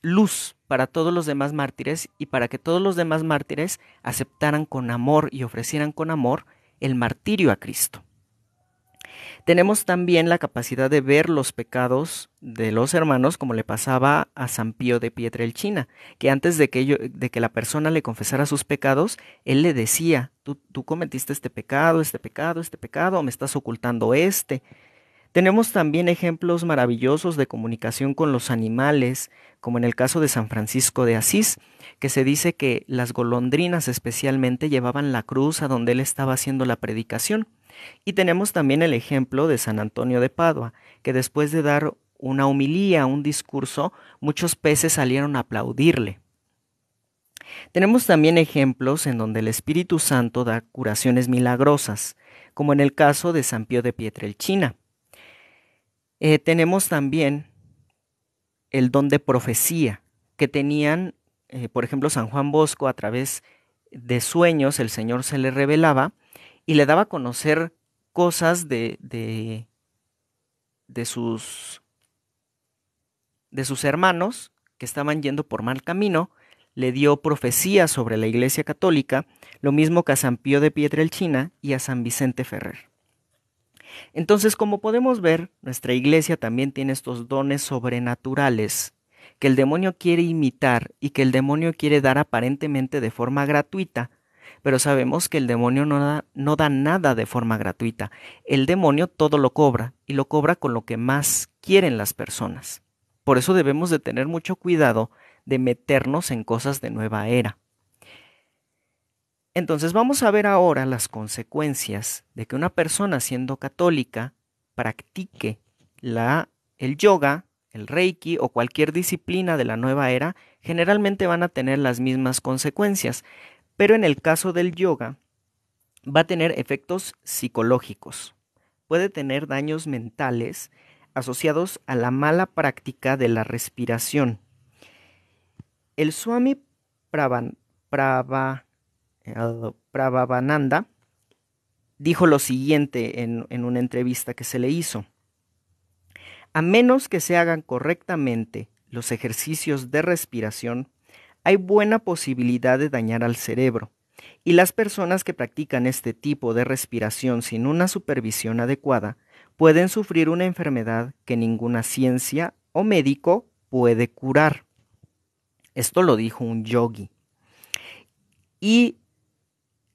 luz para todos los demás mártires y para que todos los demás mártires aceptaran con amor y ofrecieran con amor el martirio a Cristo. Tenemos también la capacidad de ver los pecados de los hermanos, como le pasaba a San Pío de Pietre que antes de que, antes de que la persona le confesara sus pecados, él le decía, tú, tú cometiste este pecado, este pecado, este pecado, me estás ocultando este. Tenemos también ejemplos maravillosos de comunicación con los animales, como en el caso de San Francisco de Asís, que se dice que las golondrinas especialmente llevaban la cruz a donde él estaba haciendo la predicación. Y tenemos también el ejemplo de San Antonio de Padua, que después de dar una humilía, un discurso, muchos peces salieron a aplaudirle. Tenemos también ejemplos en donde el Espíritu Santo da curaciones milagrosas, como en el caso de San Pío de Pietrelchina. China. Eh, tenemos también el don de profecía que tenían, eh, por ejemplo, San Juan Bosco a través de sueños, el Señor se le revelaba y le daba a conocer cosas de, sus de sus hermanos que estaban yendo por mal camino, le dio profecías sobre la Iglesia Católica, lo mismo que a San Pío de Pietrelchina y a San Vicente Ferrer. Entonces, como podemos ver, nuestra Iglesia también tiene estos dones sobrenaturales que el demonio quiere imitar y que el demonio quiere dar aparentemente de forma gratuita, pero sabemos que el demonio no da, no da nada de forma gratuita. El demonio todo lo cobra y lo cobra con lo que más quieren las personas. Por eso debemos de tener mucho cuidado de meternos en cosas de nueva era. Entonces vamos a ver ahora las consecuencias de que una persona siendo católica practique la, el yoga, el reiki o cualquier disciplina de la nueva era, generalmente van a tener las mismas consecuencias. Pero en el caso del yoga, va a tener efectos psicológicos. Puede tener daños mentales asociados a la mala práctica de la respiración. El Swami Prabhavananda eh, dijo lo siguiente en una entrevista que se le hizo. A menos que se hagan correctamente los ejercicios de respiración, hay buena posibilidad de dañar al cerebro. Y las personas que practican este tipo de respiración sin una supervisión adecuada pueden sufrir una enfermedad que ninguna ciencia o médico puede curar. Esto lo dijo un yogi. Y,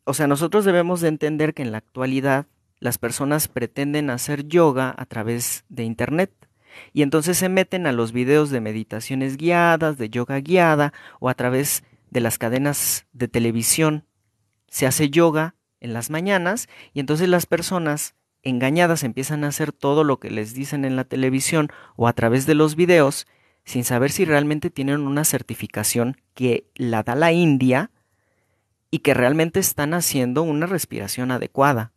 o sea, nosotros debemos de entender que en la actualidad las personas pretenden hacer yoga a través de Internet y entonces se meten a los videos de meditaciones guiadas, de yoga guiada o a través de las cadenas de televisión. Se hace yoga en las mañanas y entonces las personas engañadas empiezan a hacer todo lo que les dicen en la televisión o a través de los videos sin saber si realmente tienen una certificación que la da la India y que realmente están haciendo una respiración adecuada.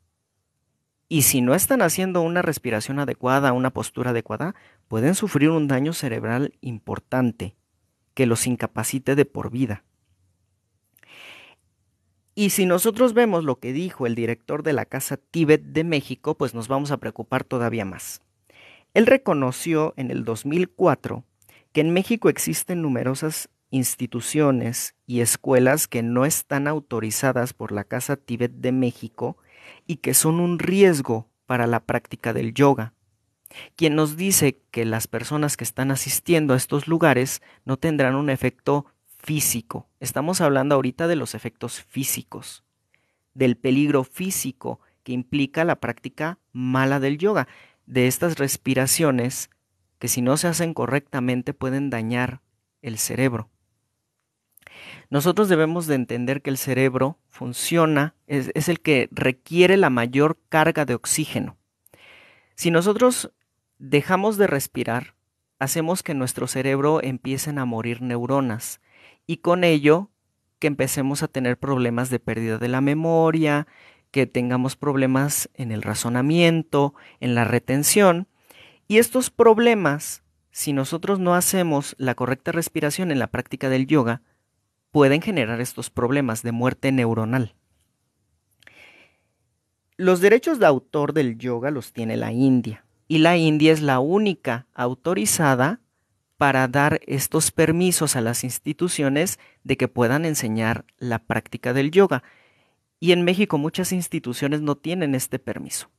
Y si no están haciendo una respiración adecuada, una postura adecuada, pueden sufrir un daño cerebral importante que los incapacite de por vida. Y si nosotros vemos lo que dijo el director de la Casa Tíbet de México, pues nos vamos a preocupar todavía más. Él reconoció en el 2004 que en México existen numerosas instituciones y escuelas que no están autorizadas por la Casa Tíbet de México y que son un riesgo para la práctica del yoga, quien nos dice que las personas que están asistiendo a estos lugares no tendrán un efecto físico. Estamos hablando ahorita de los efectos físicos, del peligro físico que implica la práctica mala del yoga, de estas respiraciones que si no se hacen correctamente pueden dañar el cerebro. Nosotros debemos de entender que el cerebro funciona, es, es el que requiere la mayor carga de oxígeno. Si nosotros dejamos de respirar, hacemos que nuestro cerebro empiecen a morir neuronas y con ello que empecemos a tener problemas de pérdida de la memoria, que tengamos problemas en el razonamiento, en la retención. Y estos problemas, si nosotros no hacemos la correcta respiración en la práctica del yoga, pueden generar estos problemas de muerte neuronal. Los derechos de autor del yoga los tiene la India y la India es la única autorizada para dar estos permisos a las instituciones de que puedan enseñar la práctica del yoga. Y en México muchas instituciones no tienen este permiso.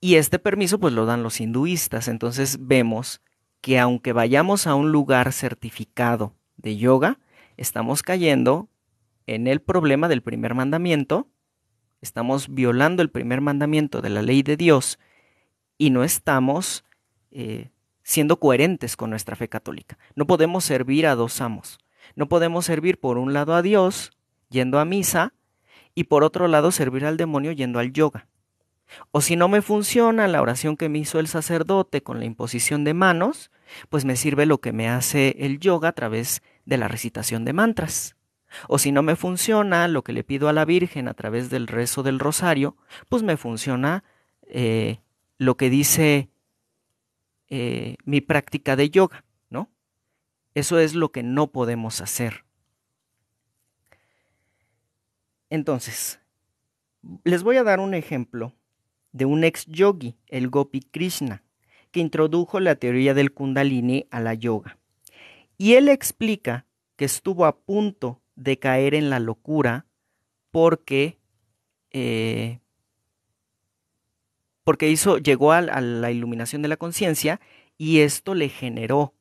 Y este permiso pues lo dan los hinduistas. Entonces vemos que aunque vayamos a un lugar certificado de yoga, estamos cayendo en el problema del primer mandamiento, estamos violando el primer mandamiento de la ley de Dios y no estamos eh, siendo coherentes con nuestra fe católica. No podemos servir a dos amos. No podemos servir por un lado a Dios yendo a misa y por otro lado servir al demonio yendo al yoga. O si no me funciona la oración que me hizo el sacerdote con la imposición de manos, pues me sirve lo que me hace el yoga a través de de la recitación de mantras. O si no me funciona lo que le pido a la Virgen a través del rezo del rosario, pues me funciona eh, lo que dice eh, mi práctica de yoga, ¿no? Eso es lo que no podemos hacer. Entonces, les voy a dar un ejemplo de un ex yogi, el Gopi Krishna, que introdujo la teoría del kundalini a la yoga. Y él explica que estuvo a punto de caer en la locura porque, eh, porque hizo, llegó a, la iluminación de la conciencia y esto le generó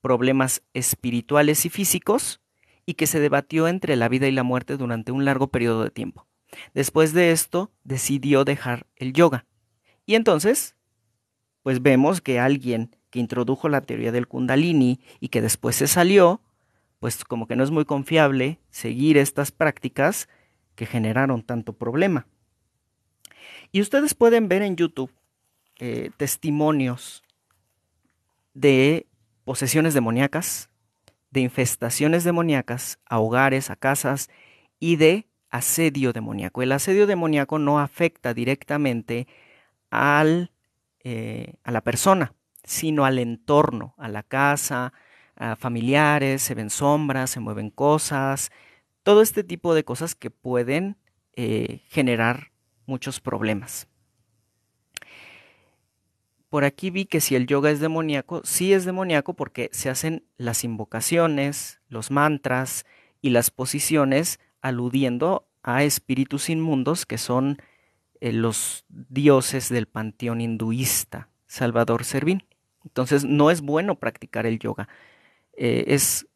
problemas espirituales y físicos y que se debatió entre la vida y la muerte durante un largo periodo de tiempo. Después de esto, decidió dejar el yoga. Y entonces, pues vemos que alguien que introdujo la teoría del kundalini y que después se salió, pues como que no es muy confiable seguir estas prácticas que generaron tanto problema. Y ustedes pueden ver en YouTube eh, testimonios de posesiones demoníacas, de infestaciones demoníacas a hogares, a casas y de asedio demoníaco. El asedio demoníaco no afecta directamente al, eh, a la persona, sino al entorno, a la casa, a familiares, se ven sombras, se mueven cosas, todo este tipo de cosas que pueden eh, generar muchos problemas. Por aquí vi que si el yoga es demoníaco, sí es demoníaco porque se hacen las invocaciones, los mantras y las posiciones aludiendo a espíritus inmundos que son eh, los dioses del panteón hinduista, Salvador Servín. Entonces no es bueno practicar el yoga. Eh, es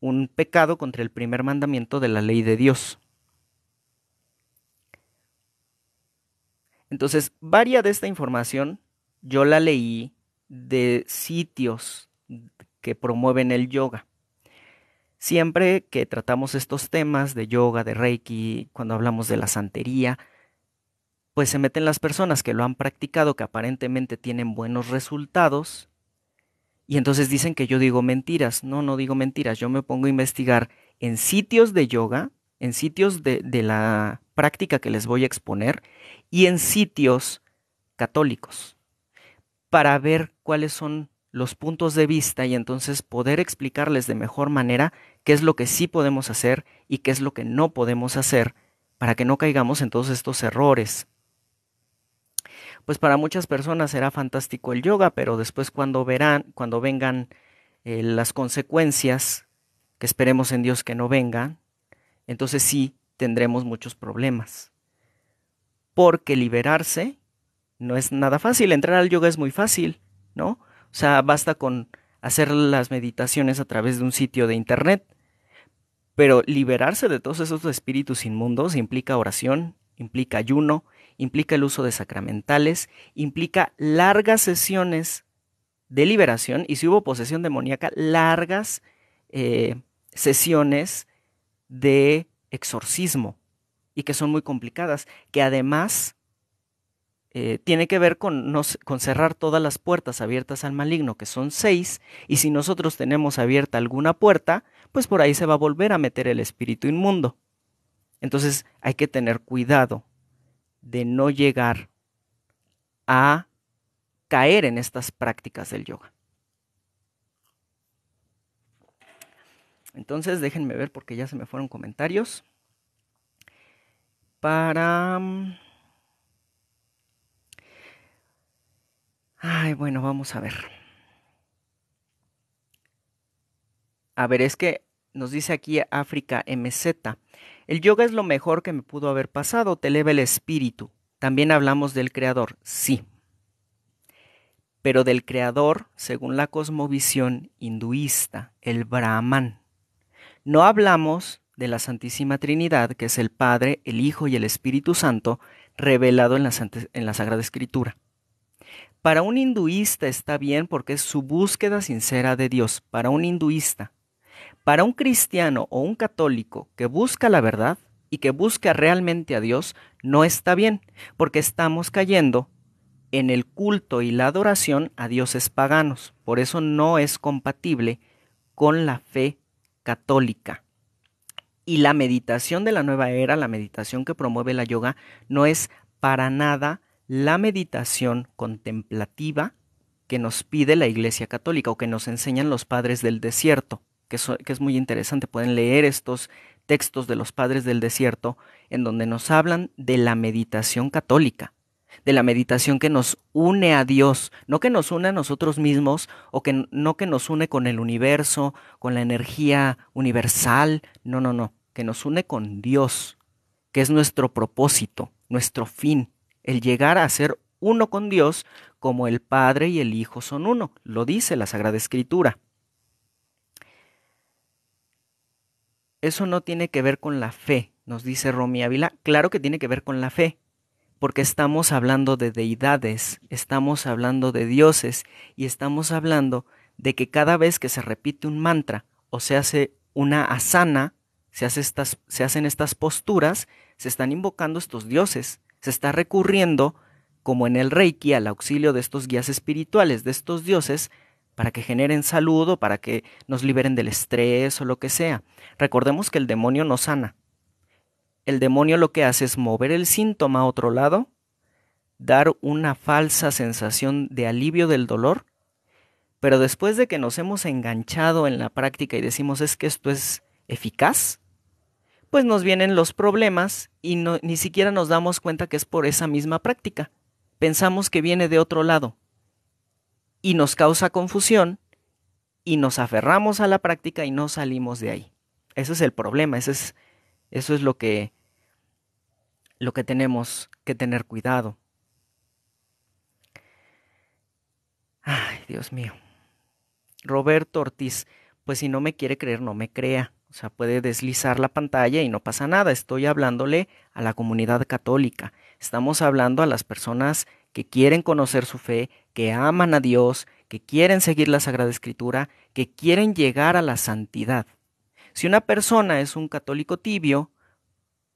un pecado contra el primer mandamiento de la ley de Dios. Entonces, varia de esta información yo la leí de sitios que promueven el yoga. Siempre que tratamos estos temas de yoga, de reiki, cuando hablamos de la santería, pues se meten las personas que lo han practicado, que aparentemente tienen buenos resultados, y entonces dicen que yo digo mentiras. No, no digo mentiras, yo me pongo a investigar en sitios de yoga, en sitios de, de la práctica que les voy a exponer, y en sitios católicos, para ver cuáles son los puntos de vista y entonces poder explicarles de mejor manera qué es lo que sí podemos hacer y qué es lo que no podemos hacer para que no caigamos en todos estos errores pues para muchas personas será fantástico el yoga, pero después cuando verán, cuando vengan eh, las consecuencias, que esperemos en Dios que no vengan, entonces sí tendremos muchos problemas. Porque liberarse no es nada fácil, entrar al yoga es muy fácil, ¿no? O sea, basta con hacer las meditaciones a través de un sitio de internet. Pero liberarse de todos esos espíritus inmundos implica oración, implica ayuno, implica el uso de sacramentales, implica largas sesiones de liberación y si hubo posesión demoníaca, largas eh, sesiones de exorcismo y que son muy complicadas, que además eh, tiene que ver con, con cerrar todas las puertas abiertas al maligno, que son seis, y si nosotros tenemos abierta alguna puerta, pues por ahí se va a volver a meter el espíritu inmundo. Entonces hay que tener cuidado de no llegar a caer en estas prácticas del yoga. Entonces, déjenme ver porque ya se me fueron comentarios. Para... Mm, ay, bueno, vamos a ver. A ver, es que nos dice aquí África MZ. El yoga es lo mejor que me pudo haber pasado, te eleva el espíritu. También hablamos del creador, sí. Pero del creador, según la cosmovisión hinduista, el Brahman. No hablamos de la Santísima Trinidad, que es el Padre, el Hijo y el Espíritu Santo, revelado en la, en la Sagrada Escritura. Para un hinduista está bien porque es su búsqueda sincera de Dios. Para un hinduista, para un cristiano o un católico que busca la verdad y que busca realmente a Dios, no está bien, porque estamos cayendo en el culto y la adoración a dioses paganos. Por eso no es compatible con la fe católica. Y la meditación de la nueva era, la meditación que promueve la yoga, no es para nada la meditación contemplativa que nos pide la Iglesia Católica o que nos enseñan los padres del desierto que, es muy interesante. Pueden leer estos textos de los padres del desierto en donde nos hablan de la meditación católica, de la meditación que nos une a Dios, no que nos une a nosotros mismos o que no que nos une con el universo, con la energía universal, no, no, no, que nos une con Dios, que es nuestro propósito, nuestro fin, el llegar a ser uno con Dios como el Padre y el Hijo son uno, lo dice la Sagrada Escritura. eso no tiene que ver con la fe, nos dice Romi Ávila. Claro que tiene que ver con la fe, porque estamos hablando de deidades, estamos hablando de dioses y estamos hablando de que cada vez que se repite un mantra o se hace una asana, se, se hacen estas posturas, se están invocando estos dioses, se está recurriendo, como en el Reiki, al auxilio de estos guías espirituales, de estos dioses, para que generen salud o para que nos liberen del estrés o lo que sea. Recordemos que el demonio no sana. El demonio lo que hace es mover el síntoma a otro lado, dar una falsa sensación de alivio del dolor, pero después de que nos hemos enganchado en la práctica y decimos es que esto es eficaz, pues nos vienen los problemas y ni siquiera nos damos cuenta que es por esa misma práctica. Pensamos que viene de otro lado, y nos causa confusión y nos aferramos a la práctica y no salimos de ahí. Ese es el problema, eso es, eso es lo, que, lo que tenemos que tener cuidado. Ay, Dios mío. Roberto Ortiz, pues si no me quiere creer, no me crea. O sea, puede deslizar la pantalla y no pasa nada. Estoy hablándole a la comunidad católica. Estamos hablando a las personas que quieren conocer su fe, que aman a Dios, que quieren seguir la Sagrada Escritura, que quieren llegar a la santidad. Si una persona es un católico tibio,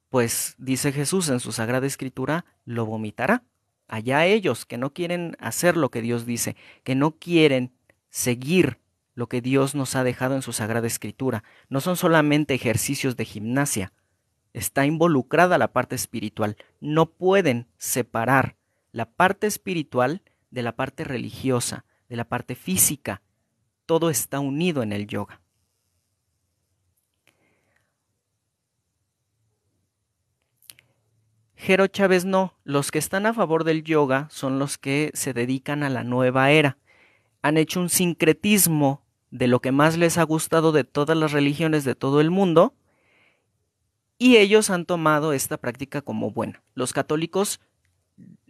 pues dice Jesús en su Sagrada Escritura, lo vomitará. Allá ellos que no quieren hacer lo que Dios dice, que no quieren seguir lo que Dios nos ha dejado en su Sagrada Escritura. No son solamente ejercicios de gimnasia, está involucrada la parte espiritual. No pueden separar la parte espiritual de la parte religiosa, de la parte física, todo está unido en el yoga. Jero Chávez no, los que están a favor del yoga son los que se dedican a la nueva era. Han hecho un sincretismo de lo que más les ha gustado de todas las religiones de todo el mundo y ellos han tomado esta práctica como buena. Los católicos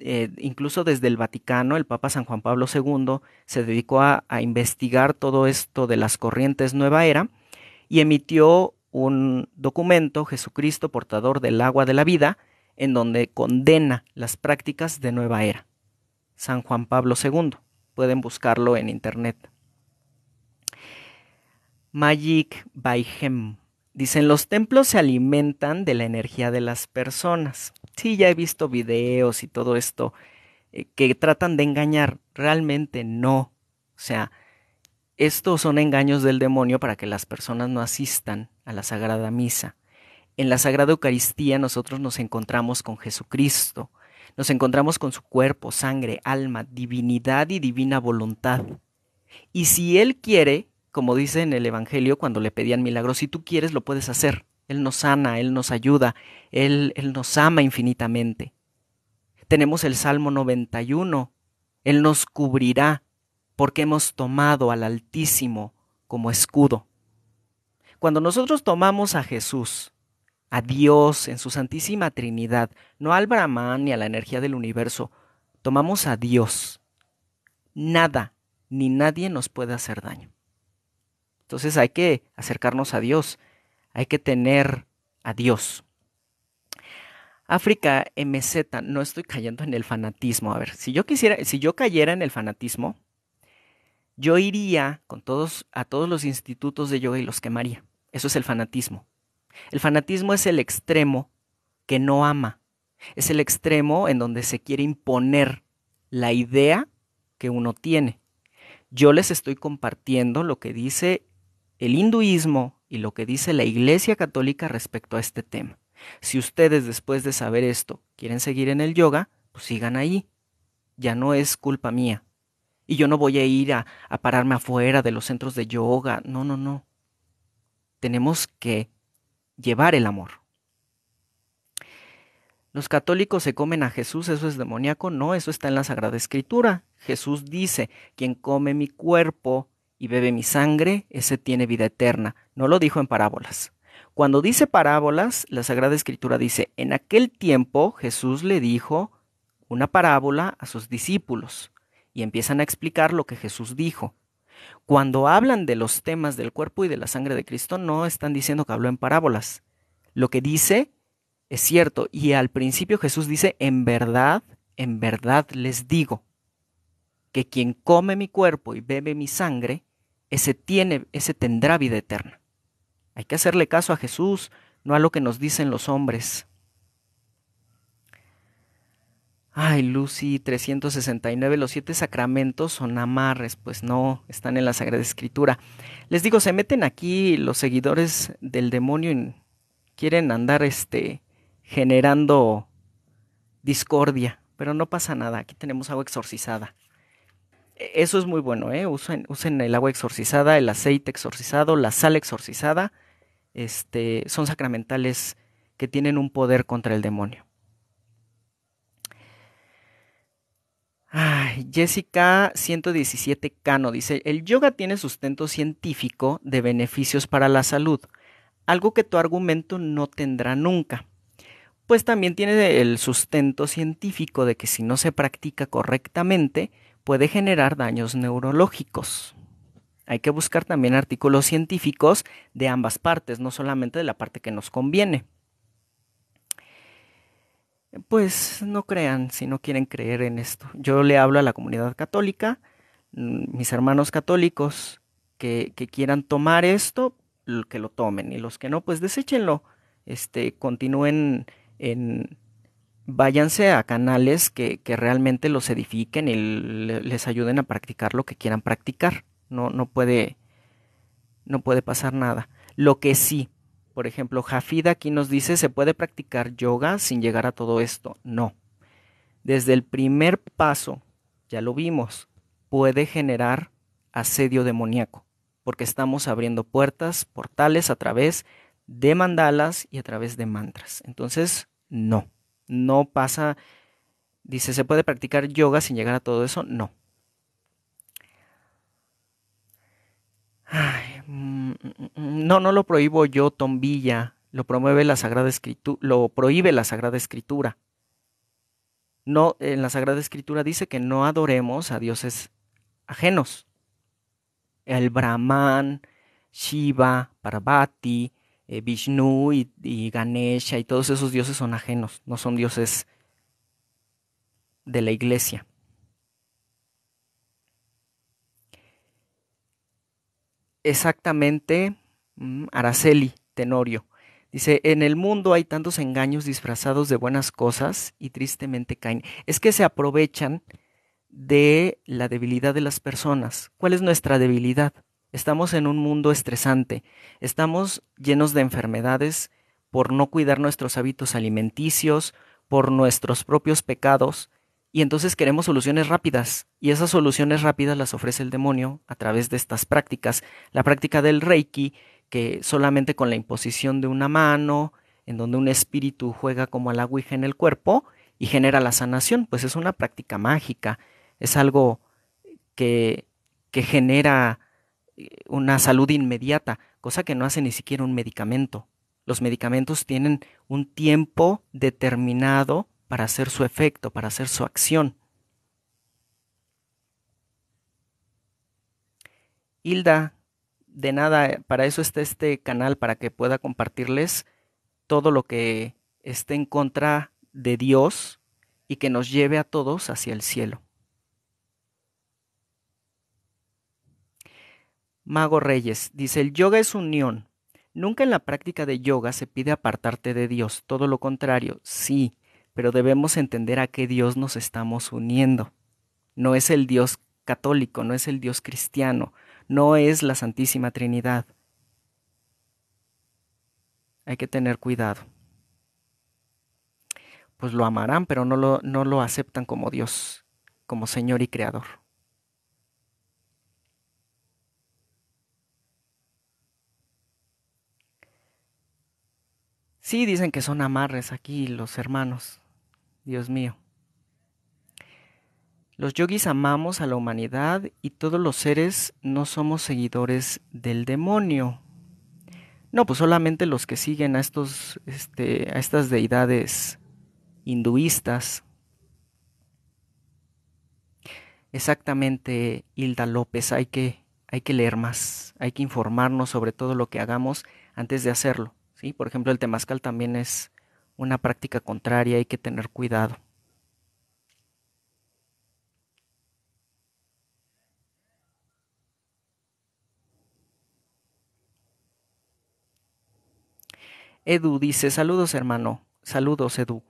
eh, incluso desde el Vaticano, el Papa San Juan Pablo II se dedicó a, investigar todo esto de las corrientes Nueva Era y emitió un documento, Jesucristo, portador del agua de la vida, en donde condena las prácticas de Nueva Era. San Juan Pablo II. Pueden buscarlo en internet. Magic by Dicen, los templos se alimentan de la energía de las personas sí, ya he visto videos y todo esto eh, que tratan de engañar. Realmente no. O sea, estos son engaños del demonio para que las personas no asistan a la Sagrada Misa. En la Sagrada Eucaristía nosotros nos encontramos con Jesucristo, nos encontramos con su cuerpo, sangre, alma, divinidad y divina voluntad. Y si Él quiere, como dice en el Evangelio cuando le pedían milagros, si tú quieres lo puedes hacer. Él nos sana, Él nos ayuda, Él, Él nos ama infinitamente. Tenemos el Salmo 91. Él nos cubrirá porque hemos tomado al Altísimo como escudo. Cuando nosotros tomamos a Jesús, a Dios en su Santísima Trinidad, no al Brahman ni a la energía del universo, tomamos a Dios. Nada ni nadie nos puede hacer daño. Entonces hay que acercarnos a Dios, hay que tener a Dios. África MZ, no estoy cayendo en el fanatismo. A ver, si yo quisiera, si yo cayera en el fanatismo, yo iría con todos, a todos los institutos de yoga y los quemaría. Eso es el fanatismo. El fanatismo es el extremo que no ama. Es el extremo en donde se quiere imponer la idea que uno tiene. Yo les estoy compartiendo lo que dice el hinduismo, y lo que dice la Iglesia Católica respecto a este tema. Si ustedes después de saber esto quieren seguir en el yoga, pues sigan ahí. Ya no es culpa mía. Y yo no voy a ir a, pararme afuera de los centros de yoga. No, no, no. Tenemos que llevar el amor. Los católicos se comen a Jesús, eso es demoníaco. No, eso está en la Sagrada Escritura. Jesús dice, quien come mi cuerpo y bebe mi sangre, ese tiene vida eterna. No lo dijo en parábolas. Cuando dice parábolas, la Sagrada Escritura dice, en aquel tiempo Jesús le dijo una parábola a sus discípulos y empiezan a explicar lo que Jesús dijo. Cuando hablan de los temas del cuerpo y de la sangre de Cristo, no están diciendo que habló en parábolas. Lo que dice es cierto. Y al principio Jesús dice, en verdad, en verdad les digo, que quien come mi cuerpo y bebe mi sangre, ese tiene, ese tendrá vida eterna. Hay que hacerle caso a Jesús, no a lo que nos dicen los hombres. Ay, Lucy 369, los siete sacramentos son amarres, pues no, están en la Sagrada Escritura. Les digo, se meten aquí los seguidores del demonio y quieren andar este generando discordia, pero no pasa nada, aquí tenemos agua exorcizada. Eso es muy bueno, ¿eh? Usen, el agua exorcizada, el aceite exorcizado, la sal exorcizada. Este, son sacramentales que tienen un poder contra el demonio. Ay, Jessica 117 Cano dice, el yoga tiene sustento científico de beneficios para la salud, algo que tu argumento no tendrá nunca. Pues también tiene el sustento científico de que si no se practica correctamente, puede generar daños neurológicos. Hay que buscar también artículos científicos de ambas partes, no solamente de la parte que nos conviene. Pues no crean si no quieren creer en esto. Yo le hablo a la comunidad católica, mm, mis hermanos católicos que, quieran tomar esto, que lo tomen. Y los que no, pues deséchenlo. Este, continúen en, váyanse a canales que, realmente los edifiquen y les ayuden a practicar lo que quieran practicar. No, no, puede, no puede pasar nada. Lo que sí, por ejemplo, Jafida aquí nos dice, ¿se puede practicar yoga sin llegar a todo esto? No. Desde el primer paso, ya lo vimos, puede generar asedio demoníaco, porque estamos abriendo puertas, portales a través de mandalas y a través de mantras. Entonces, no. No pasa, dice, ¿se puede practicar yoga sin llegar a todo eso? No. Mm, mm, mm, no, no lo prohíbo yo, Tombilla. Lo promueve la Sagrada Escritura, lo prohíbe la Sagrada Escritura. No, en la Sagrada Escritura dice que no adoremos a dioses ajenos. El Brahman, Shiva, Parvati, eh, Vishnu y, Ganesha y todos esos dioses son ajenos, no son dioses de la iglesia. Exactamente, mm, Araceli Tenorio. Dice, en el mundo hay tantos engaños disfrazados de buenas cosas y tristemente caen. Es que se aprovechan de la debilidad de las personas. ¿Cuál es nuestra debilidad? Estamos en un mundo estresante, estamos llenos de enfermedades por no cuidar nuestros hábitos alimenticios, por nuestros propios pecados, y entonces queremos soluciones rápidas, y esas soluciones rápidas las ofrece el demonio a través de estas prácticas. La práctica del reiki, que solamente con la imposición de una mano, en donde un espíritu juega como al la Ouija en el cuerpo y genera la sanación, pues es una práctica mágica, es algo que, que genera eh, una salud inmediata, cosa que no hace ni siquiera un medicamento. Los medicamentos tienen un tiempo determinado para hacer su efecto, para hacer su acción. Hilda, de nada, eh, para eso está este canal, para que pueda compartirles todo lo que esté en contra de Dios y que nos lleve a todos hacia el cielo. Mago Reyes dice, el yoga es unión. Nunca en la práctica de yoga se pide apartarte de Dios, todo lo contrario, sí, pero debemos entender a qué Dios nos estamos uniendo. No es el Dios católico, no es el Dios cristiano, no es la Santísima Trinidad. Hay que tener cuidado. Pues lo amarán, pero no lo, no lo aceptan como Dios, como Señor y Creador. Sí, dicen que son amarres aquí los hermanos. Dios mío. Los yogis amamos a la humanidad y todos los seres no somos seguidores del demonio. No, pues solamente los que siguen a, estos, este, a estas deidades hinduistas. Exactamente, Hilda López, hay que, hay que leer más, hay que informarnos sobre todo lo que hagamos antes de hacerlo. Por ejemplo, el temazcal también es una práctica contraria, hay que tener cuidado. Edu dice, saludos hermano, saludos Edu.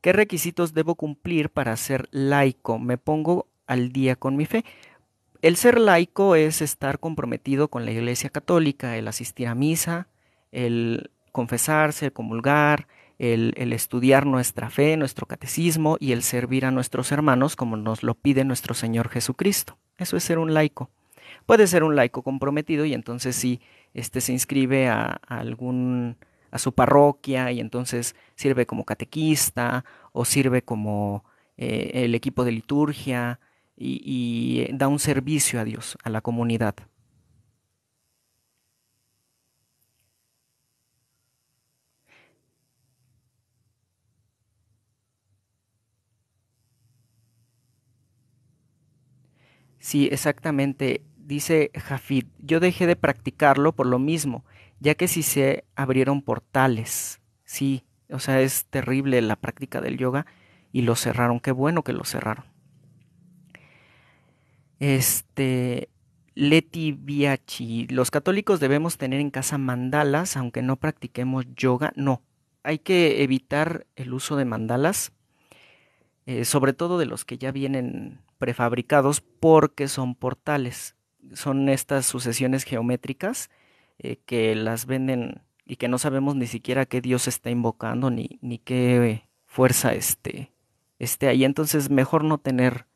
¿Qué requisitos debo cumplir para ser laico? Me pongo al día con mi fe. El ser laico es estar comprometido con la Iglesia Católica, el asistir a misa, el confesarse, comulgar, el, estudiar nuestra fe, nuestro catecismo y el servir a nuestros hermanos como nos lo pide nuestro Señor Jesucristo. Eso es ser un laico. Puede ser un laico comprometido y entonces si este se inscribe a, algún a su parroquia y entonces sirve como catequista o sirve como eh, el equipo de liturgia y eh, da un servicio a Dios, a la comunidad. Sí, exactamente. Dice Jafid, yo dejé de practicarlo por lo mismo, ya que sí se abrieron portales. Sí, o sea, es terrible la práctica del yoga y lo cerraron. Qué bueno que lo cerraron. Este, Leti Biachi, los católicos debemos tener en casa mandalas, aunque no practiquemos yoga. No, hay que evitar el uso de mandalas, eh, sobre todo de los que ya vienen prefabricados porque son portales. Son estas sucesiones geométricas eh, que las venden y que no sabemos ni siquiera qué Dios está invocando ni, ni qué fuerza esté, esté ahí. Entonces, mejor no tener,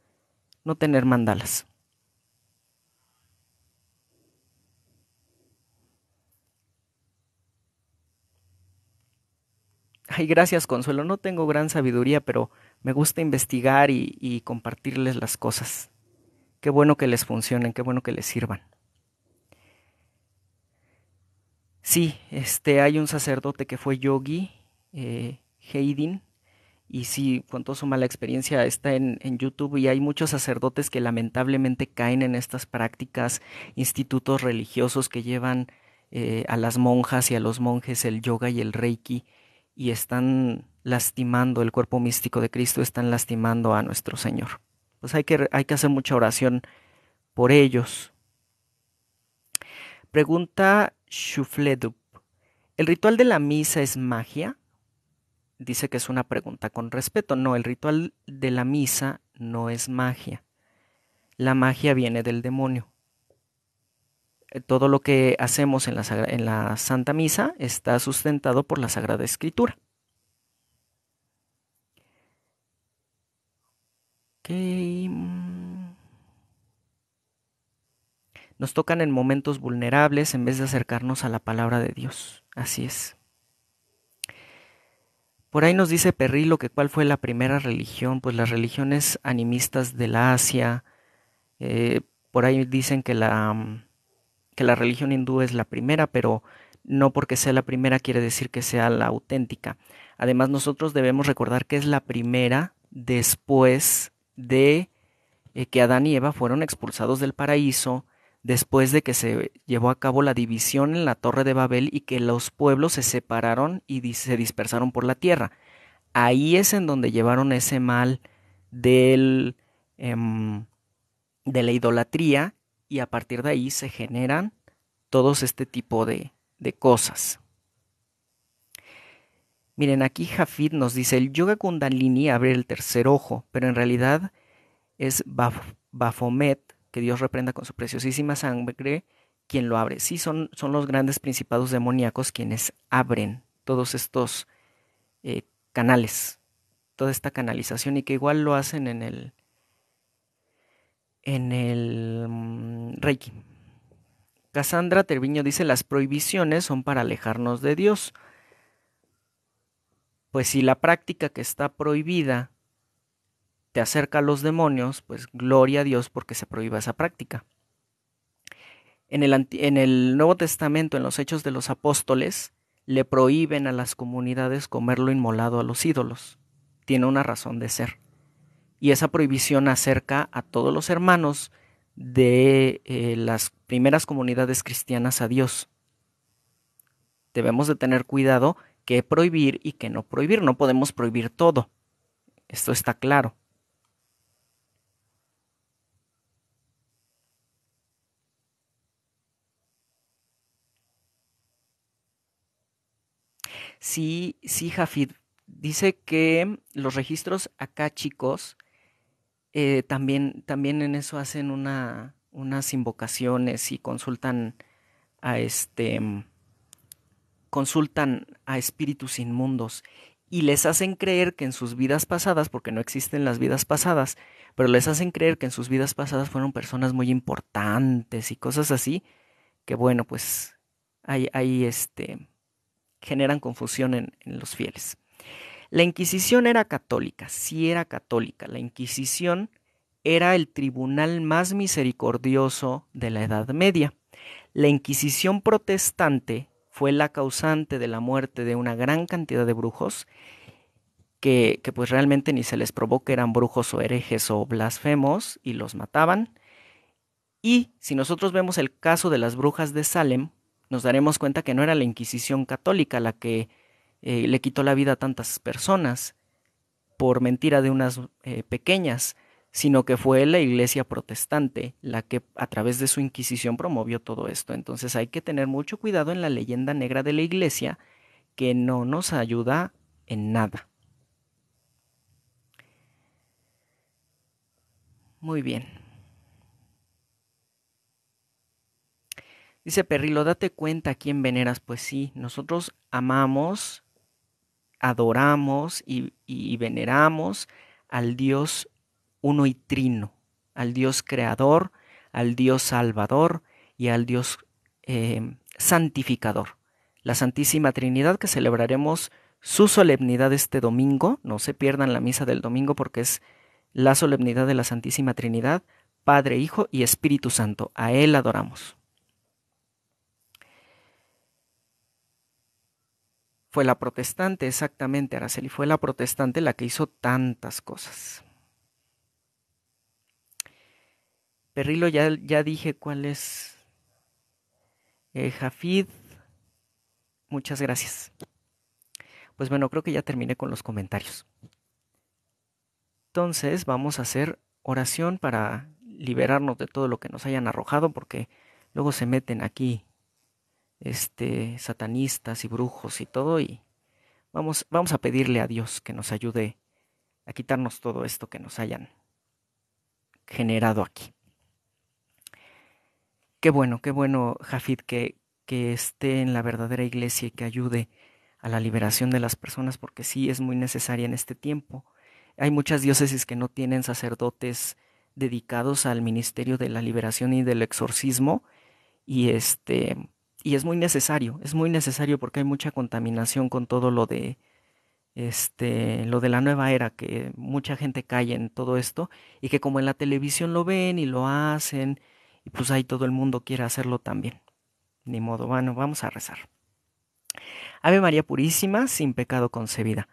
no tener mandalas. Ay, gracias Consuelo, no tengo gran sabiduría, pero me gusta investigar y, compartirles las cosas. Qué bueno que les funcionen, qué bueno que les sirvan. Sí, este, hay un sacerdote que fue yogi, eh, y sí, toda su mala experiencia, está en, YouTube y hay muchos sacerdotes que lamentablemente caen en estas prácticas, institutos religiosos que llevan eh, a las monjas y a los monjes el yoga y el reiki y están lastimando el cuerpo místico de Cristo, están lastimando a nuestro Señor. Pues hay que, hay que hacer mucha oración por ellos. Pregunta Shufledup. ¿El ritual de la misa es magia? Dice que es una pregunta con respeto. No, el ritual de la misa no es magia. La magia viene del demonio todo lo que hacemos en la, en la Santa Misa está sustentado por la Sagrada Escritura. Mm. Nos tocan en momentos vulnerables en vez de acercarnos a la palabra de Dios. Así es. Por ahí nos dice Perrilo que cuál fue la primera religión, pues las religiones animistas de la Asia. Eh, por ahí dicen que la mm, que la religión hindú es la primera, pero no porque sea la primera quiere decir que sea la auténtica. Además, nosotros debemos recordar que es la primera después de eh, que Adán y Eva fueron expulsados del paraíso, después de que se llevó a cabo la división en la Torre de Babel y que los pueblos se separaron y se dispersaron por la tierra. Ahí es en donde llevaron ese mal em, de la idolatría y a partir de ahí se generan todos este tipo de, cosas. Miren, aquí Jafid nos dice, el yoga kundalini abre el tercer ojo, pero en realidad es Bafomet, que Dios reprenda con su preciosísima sangre, quien lo abre. Sí, son, son los grandes principados demoníacos quienes abren todos estos eh, canales, toda esta canalización, y que igual lo hacen en el... en el Reiki. Cassandra Terviño dice, las prohibiciones son para alejarnos de Dios. Pues si la práctica que está prohibida te acerca a los demonios, pues gloria a Dios porque se prohíba esa práctica. En el, en el, Nuevo Testamento, en los Hechos de los Apóstoles, le prohíben a las comunidades comer lo inmolado a los ídolos. Tiene una razón de ser. Y esa prohibición acerca a todos los hermanos de eh, las primeras comunidades cristianas a Dios. Debemos de tener cuidado qué prohibir y qué no prohibir. No podemos prohibir todo. Esto está claro. Sí, sí, Jafid. Dice que los registros acá, chicos, eh, también, también en eso hacen una, unas invocaciones y consultan a este mm, consultan a espíritus inmundos y les hacen creer que en sus vidas pasadas, porque no existen las vidas pasadas, pero les hacen creer que en sus vidas pasadas fueron personas muy importantes y cosas así, que bueno, pues ahí, ahí este, generan confusión en los fieles. La Inquisición era católica, sí era católica. La Inquisición era el tribunal más misericordioso de la Edad Media. La Inquisición protestante fue la causante de la muerte de una gran cantidad de brujos que, que pues realmente ni se les probó que eran brujos o herejes o blasfemos y los mataban. Y si nosotros vemos el caso de las brujas de Salem, nos daremos cuenta que no era la Inquisición católica la que eh, le quitó la vida a tantas personas por mentira de unas eh, pequeñas, sino que fue la iglesia protestante la que a través de su Inquisición promovió todo esto. Entonces hay que tener mucho cuidado en la leyenda negra de la iglesia que no nos ayuda en nada. Muy bien. Dice Perrilo, date cuenta a quién veneras. Pues sí, nosotros amamos adoramos y, veneramos al Dios uno y trino, al Dios creador, al Dios salvador y al Dios eh, santificador. La Santísima Trinidad que celebraremos su solemnidad este domingo, no se pierdan la misa del domingo porque es la solemnidad de la Santísima Trinidad, Padre, Hijo y Espíritu Santo. A Él adoramos. Fue la protestante, exactamente, Araceli, fue la protestante la que hizo tantas cosas. Perrilo ya, ya dije cuál es. Eh, Jafid, muchas gracias. Pues bueno, creo que ya terminé con los comentarios. Entonces vamos a hacer oración para liberarnos de todo lo que nos hayan arrojado porque luego se meten aquí este, satanistas y brujos y todo, y vamos, vamos a pedirle a Dios que nos ayude a quitarnos todo esto que nos hayan generado aquí. Qué bueno, qué bueno, Jafid, que, que esté en la verdadera iglesia y que ayude a la liberación de las personas, porque sí es muy necesaria en este tiempo. Hay muchas diócesis que no tienen sacerdotes dedicados al ministerio de la liberación y del exorcismo, y este y es muy necesario, es muy necesario porque hay mucha contaminación con todo lo de este lo de la nueva era que mucha gente cae en todo esto y que como en la televisión lo ven y lo hacen y pues ahí todo el mundo quiere hacerlo también. Ni modo, bueno, vamos a rezar. Ave María purísima, sin pecado concebida,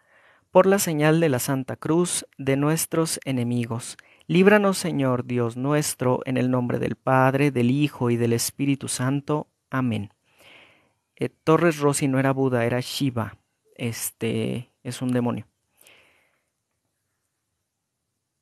por la señal de la Santa Cruz de nuestros enemigos, líbranos Señor Dios nuestro en el nombre del Padre, del Hijo y del Espíritu Santo. Amén. Eh, Torres Rossi no era Buda, era Shiva. Este es un demonio.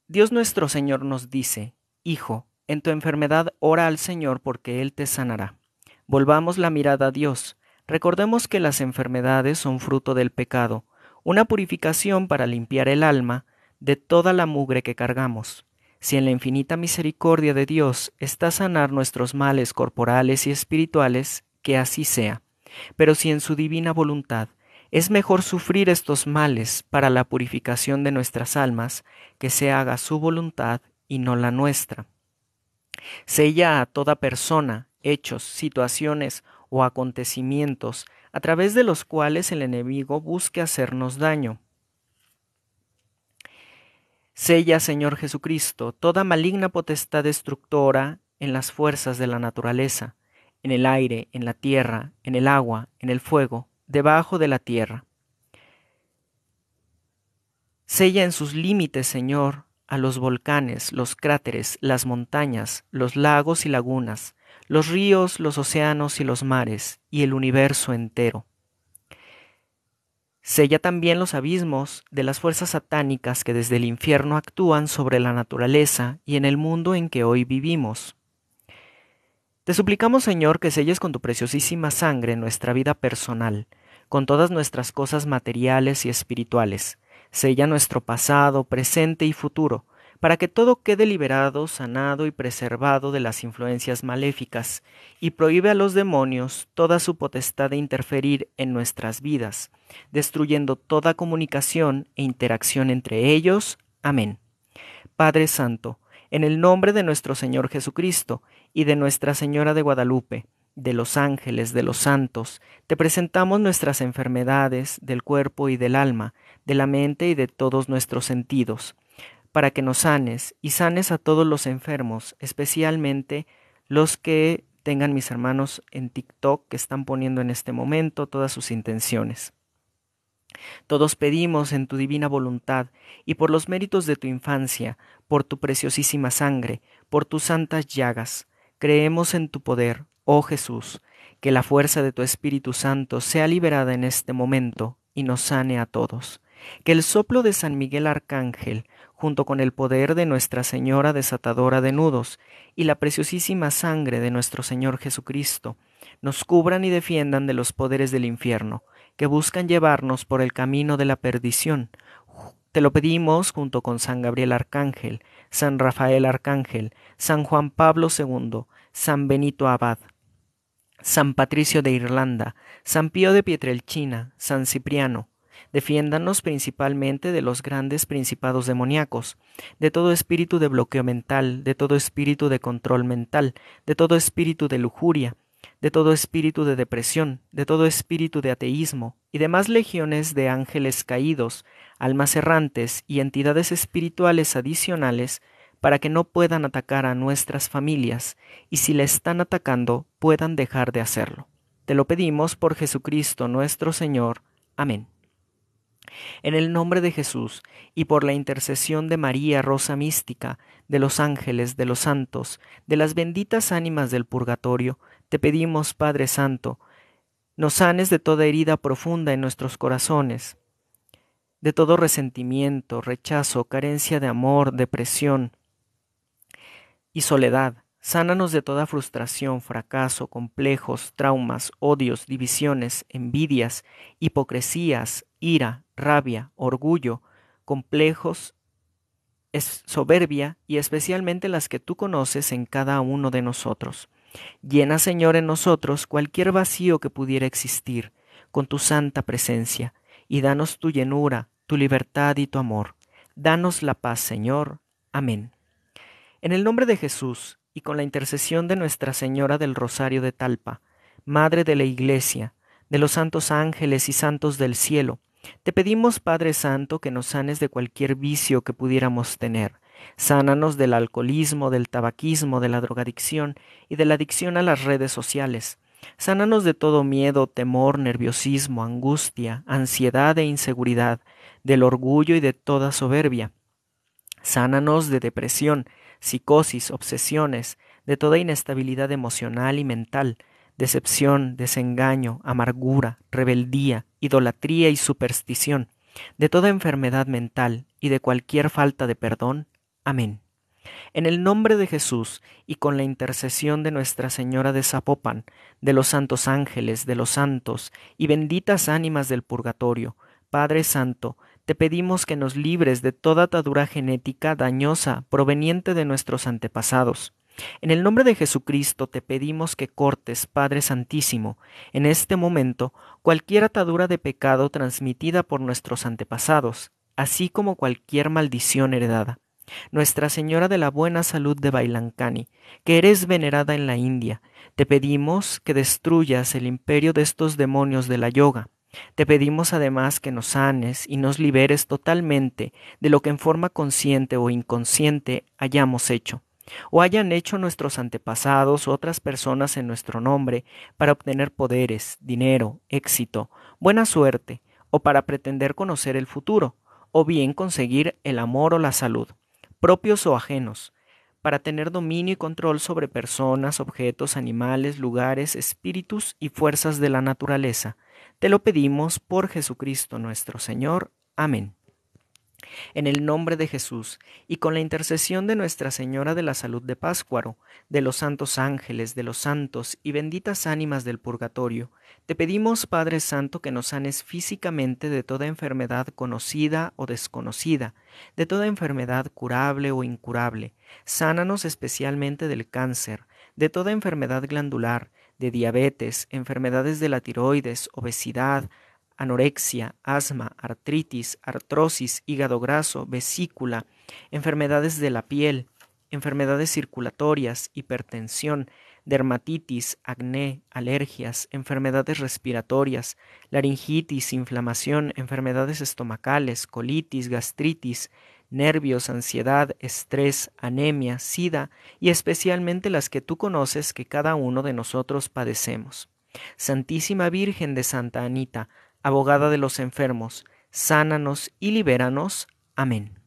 Dios nuestro Señor nos dice, Hijo, en tu enfermedad ora al Señor porque Él te sanará. Volvamos la mirada a Dios. Recordemos que las enfermedades son fruto del pecado, una purificación para limpiar el alma de toda la mugre que cargamos. Si en la infinita misericordia de Dios está sanar nuestros males corporales y espirituales, que así sea. Pero si en su divina voluntad es mejor sufrir estos males para la purificación de nuestras almas, que se haga su voluntad y no la nuestra. Sella a toda persona, hechos, situaciones o acontecimientos a través de los cuales el enemigo busque hacernos daño. Sella, Señor Jesucristo, toda maligna potestad destructora en las fuerzas de la naturaleza, en el aire, en la tierra, en el agua, en el fuego, debajo de la tierra. Sella en sus límites, Señor, a los volcanes, los cráteres, las montañas, los lagos y lagunas, los ríos, los océanos y los mares, y el universo entero. Sella también los abismos de las fuerzas satánicas que desde el infierno actúan sobre la naturaleza y en el mundo en que hoy vivimos. Te suplicamos, Señor, que selles con tu preciosísima sangre nuestra vida personal, con todas nuestras cosas materiales y espirituales. Sella nuestro pasado, presente y futuro, para que todo quede liberado, sanado y preservado de las influencias maléficas, y prohíbe a los demonios toda su potestad de interferir en nuestras vidas, destruyendo toda comunicación e interacción entre ellos. Amén. Padre Santo, en el nombre de nuestro Señor Jesucristo, y de Nuestra Señora de Guadalupe, de los ángeles, de los santos, te presentamos nuestras enfermedades del cuerpo y del alma, de la mente y de todos nuestros sentidos, para que nos sanes y sanes a todos los enfermos, especialmente los que tengan mis hermanos en TikTok que están poniendo en este momento todas sus intenciones. Todos pedimos en tu divina voluntad y por los méritos de tu infancia, por tu preciosísima sangre, por tus santas llagas, Creemos en tu poder, oh Jesús, que la fuerza de tu Espíritu Santo sea liberada en este momento y nos sane a todos. Que el soplo de San Miguel Arcángel, junto con el poder de Nuestra Señora desatadora de nudos y la preciosísima sangre de nuestro Señor Jesucristo, nos cubran y defiendan de los poderes del infierno, que buscan llevarnos por el camino de la perdición. Te lo pedimos junto con San Gabriel Arcángel, San Rafael Arcángel, San Juan Pablo II, San Benito Abad, San Patricio de Irlanda, San Pío de Pietrelchina, San Cipriano. Defiéndanos principalmente de los grandes principados demoníacos, de todo espíritu de bloqueo mental, de todo espíritu de control mental, de todo espíritu de lujuria, de todo espíritu de depresión, de todo espíritu de ateísmo, y demás legiones de ángeles caídos, almas errantes y entidades espirituales adicionales para que no puedan atacar a nuestras familias, y si la están atacando puedan dejar de hacerlo. Te lo pedimos por Jesucristo nuestro Señor. Amén. En el nombre de Jesús, y por la intercesión de María Rosa Mística, de los ángeles, de los santos, de las benditas ánimas del purgatorio, te pedimos, Padre Santo, nos sanes de toda herida profunda en nuestros corazones, de todo resentimiento, rechazo, carencia de amor, depresión y soledad. Sánanos de toda frustración, fracaso, complejos, traumas, odios, divisiones, envidias, hipocresías, ira, rabia, orgullo, complejos, soberbia y especialmente las que tú conoces en cada uno de nosotros. Llena, Señor, en nosotros cualquier vacío que pudiera existir con tu santa presencia, y danos tu llenura, tu libertad y tu amor. Danos la paz, Señor. Amén. En el nombre de Jesús, y con la intercesión de Nuestra Señora del Rosario de Talpa, Madre de la Iglesia, de los santos ángeles y santos del cielo, te pedimos, Padre Santo, que nos sanes de cualquier vicio que pudiéramos tener Sánanos del alcoholismo, del tabaquismo, de la drogadicción y de la adicción a las redes sociales. Sánanos de todo miedo, temor, nerviosismo, angustia, ansiedad e inseguridad, del orgullo y de toda soberbia. Sánanos de depresión, psicosis, obsesiones, de toda inestabilidad emocional y mental, decepción, desengaño, amargura, rebeldía, idolatría y superstición, de toda enfermedad mental y de cualquier falta de perdón, Amén. En el nombre de Jesús y con la intercesión de Nuestra Señora de Zapopan, de los santos ángeles, de los santos y benditas ánimas del purgatorio, Padre Santo, te pedimos que nos libres de toda atadura genética dañosa proveniente de nuestros antepasados. En el nombre de Jesucristo te pedimos que cortes, Padre Santísimo, en este momento cualquier atadura de pecado transmitida por nuestros antepasados, así como cualquier maldición heredada. Nuestra Señora de la Buena Salud de Bailancani, que eres venerada en la India, te pedimos que destruyas el imperio de estos demonios de la yoga. Te pedimos además que nos sanes y nos liberes totalmente de lo que en forma consciente o inconsciente hayamos hecho, o hayan hecho nuestros antepasados otras personas en nuestro nombre para obtener poderes, dinero, éxito, buena suerte, o para pretender conocer el futuro, o bien conseguir el amor o la salud propios o ajenos, para tener dominio y control sobre personas, objetos, animales, lugares, espíritus y fuerzas de la naturaleza. Te lo pedimos por Jesucristo nuestro Señor. Amén. En el nombre de Jesús y con la intercesión de Nuestra Señora de la Salud de Páscuaro, de los santos ángeles, de los santos y benditas ánimas del purgatorio, te pedimos, Padre Santo, que nos sanes físicamente de toda enfermedad conocida o desconocida, de toda enfermedad curable o incurable. Sánanos especialmente del cáncer, de toda enfermedad glandular, de diabetes, enfermedades de la tiroides, obesidad, anorexia, asma, artritis, artrosis, hígado graso, vesícula, enfermedades de la piel, enfermedades circulatorias, hipertensión, dermatitis, acné, alergias, enfermedades respiratorias, laringitis, inflamación, enfermedades estomacales, colitis, gastritis, nervios, ansiedad, estrés, anemia, sida y especialmente las que tú conoces que cada uno de nosotros padecemos. Santísima Virgen de Santa Anita, abogada de los enfermos, sánanos y libéranos. Amén.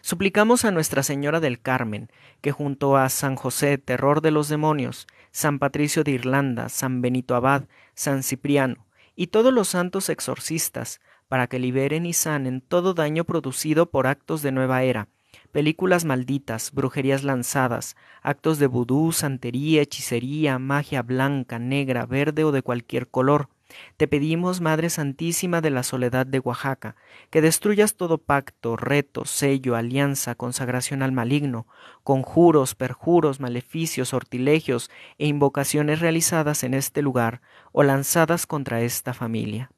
Suplicamos a Nuestra Señora del Carmen, que junto a San José, terror de los demonios, San Patricio de Irlanda, San Benito Abad, San Cipriano, y todos los santos exorcistas, para que liberen y sanen todo daño producido por actos de nueva era, películas malditas, brujerías lanzadas, actos de vudú, santería, hechicería, magia blanca, negra, verde o de cualquier color, te pedimos, Madre Santísima de la Soledad de Oaxaca, que destruyas todo pacto, reto, sello, alianza, consagración al maligno, conjuros, perjuros, maleficios, sortilegios e invocaciones realizadas en este lugar o lanzadas contra esta familia.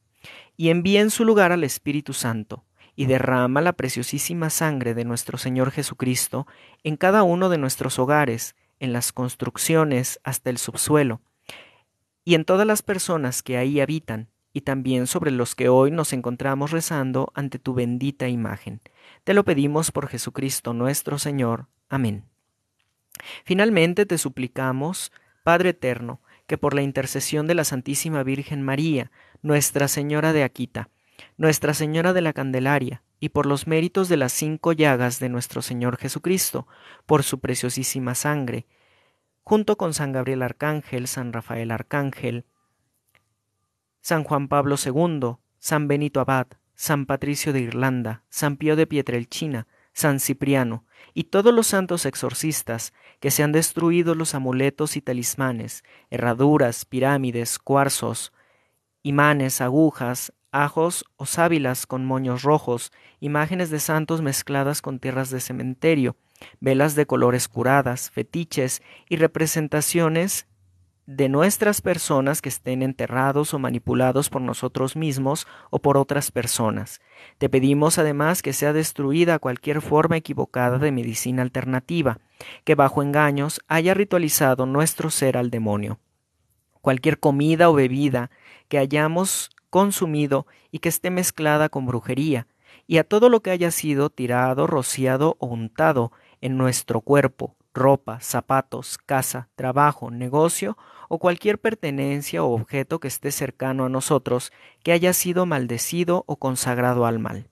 Y envíe en su lugar al Espíritu Santo, y derrama la preciosísima sangre de nuestro Señor Jesucristo en cada uno de nuestros hogares, en las construcciones hasta el subsuelo, y en todas las personas que ahí habitan, y también sobre los que hoy nos encontramos rezando ante tu bendita imagen. Te lo pedimos por Jesucristo nuestro Señor. Amén. Finalmente te suplicamos, Padre Eterno, que por la intercesión de la Santísima Virgen María, Nuestra Señora de Aquita, Nuestra Señora de la Candelaria, y por los méritos de las cinco llagas de nuestro Señor Jesucristo, por su preciosísima sangre, junto con San Gabriel Arcángel, San Rafael Arcángel, San Juan Pablo II, San Benito Abad, San Patricio de Irlanda, San Pío de Pietrelchina, San Cipriano, y todos los santos exorcistas que se han destruido los amuletos y talismanes, herraduras, pirámides, cuarzos, imanes, agujas, ajos o sábilas con moños rojos, imágenes de santos mezcladas con tierras de cementerio, velas de colores curadas, fetiches y representaciones de nuestras personas que estén enterrados o manipulados por nosotros mismos o por otras personas. Te pedimos además que sea destruida cualquier forma equivocada de medicina alternativa, que bajo engaños haya ritualizado nuestro ser al demonio. Cualquier comida o bebida que hayamos consumido y que esté mezclada con brujería, y a todo lo que haya sido tirado, rociado o untado, en nuestro cuerpo, ropa, zapatos, casa, trabajo, negocio o cualquier pertenencia o objeto que esté cercano a nosotros que haya sido maldecido o consagrado al mal.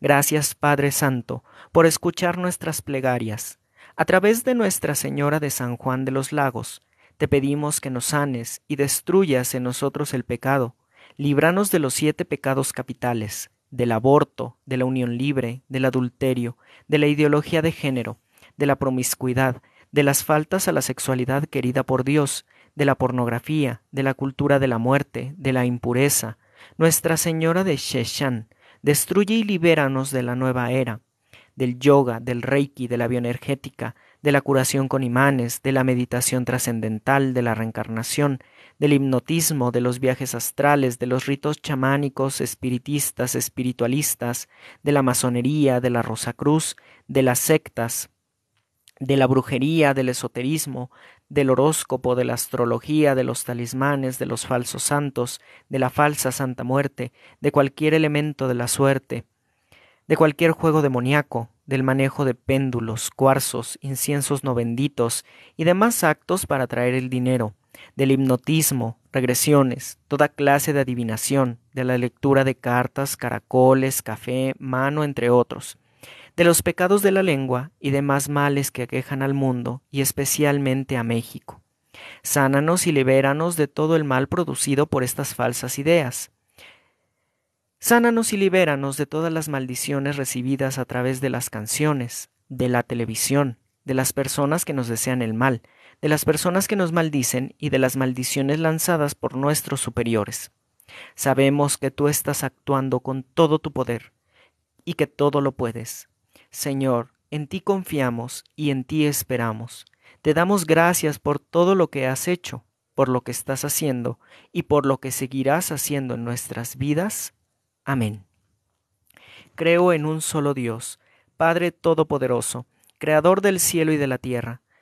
Gracias Padre Santo por escuchar nuestras plegarias. A través de Nuestra Señora de San Juan de los Lagos, te pedimos que nos sanes y destruyas en nosotros el pecado. Líbranos de los siete pecados capitales del aborto, de la unión libre, del adulterio, de la ideología de género, de la promiscuidad, de las faltas a la sexualidad querida por Dios, de la pornografía, de la cultura de la muerte, de la impureza. Nuestra Señora de Sheshan, destruye y libéranos de la nueva era, del yoga, del reiki, de la bioenergética, de la curación con imanes, de la meditación trascendental, de la reencarnación, del hipnotismo, de los viajes astrales, de los ritos chamánicos, espiritistas, espiritualistas, de la masonería, de la rosa cruz, de las sectas, de la brujería, del esoterismo, del horóscopo, de la astrología, de los talismanes, de los falsos santos, de la falsa santa muerte, de cualquier elemento de la suerte, de cualquier juego demoníaco, del manejo de péndulos, cuarzos, inciensos no benditos y demás actos para traer el dinero del hipnotismo, regresiones, toda clase de adivinación, de la lectura de cartas, caracoles, café, mano, entre otros, de los pecados de la lengua y demás males que aquejan al mundo y especialmente a México. Sánanos y libéranos de todo el mal producido por estas falsas ideas. Sánanos y libéranos de todas las maldiciones recibidas a través de las canciones, de la televisión, de las personas que nos desean el mal, de las personas que nos maldicen y de las maldiciones lanzadas por nuestros superiores. Sabemos que tú estás actuando con todo tu poder y que todo lo puedes. Señor, en ti confiamos y en ti esperamos. Te damos gracias por todo lo que has hecho, por lo que estás haciendo y por lo que seguirás haciendo en nuestras vidas. Amén. Creo en un solo Dios, Padre Todopoderoso, Creador del cielo y de la tierra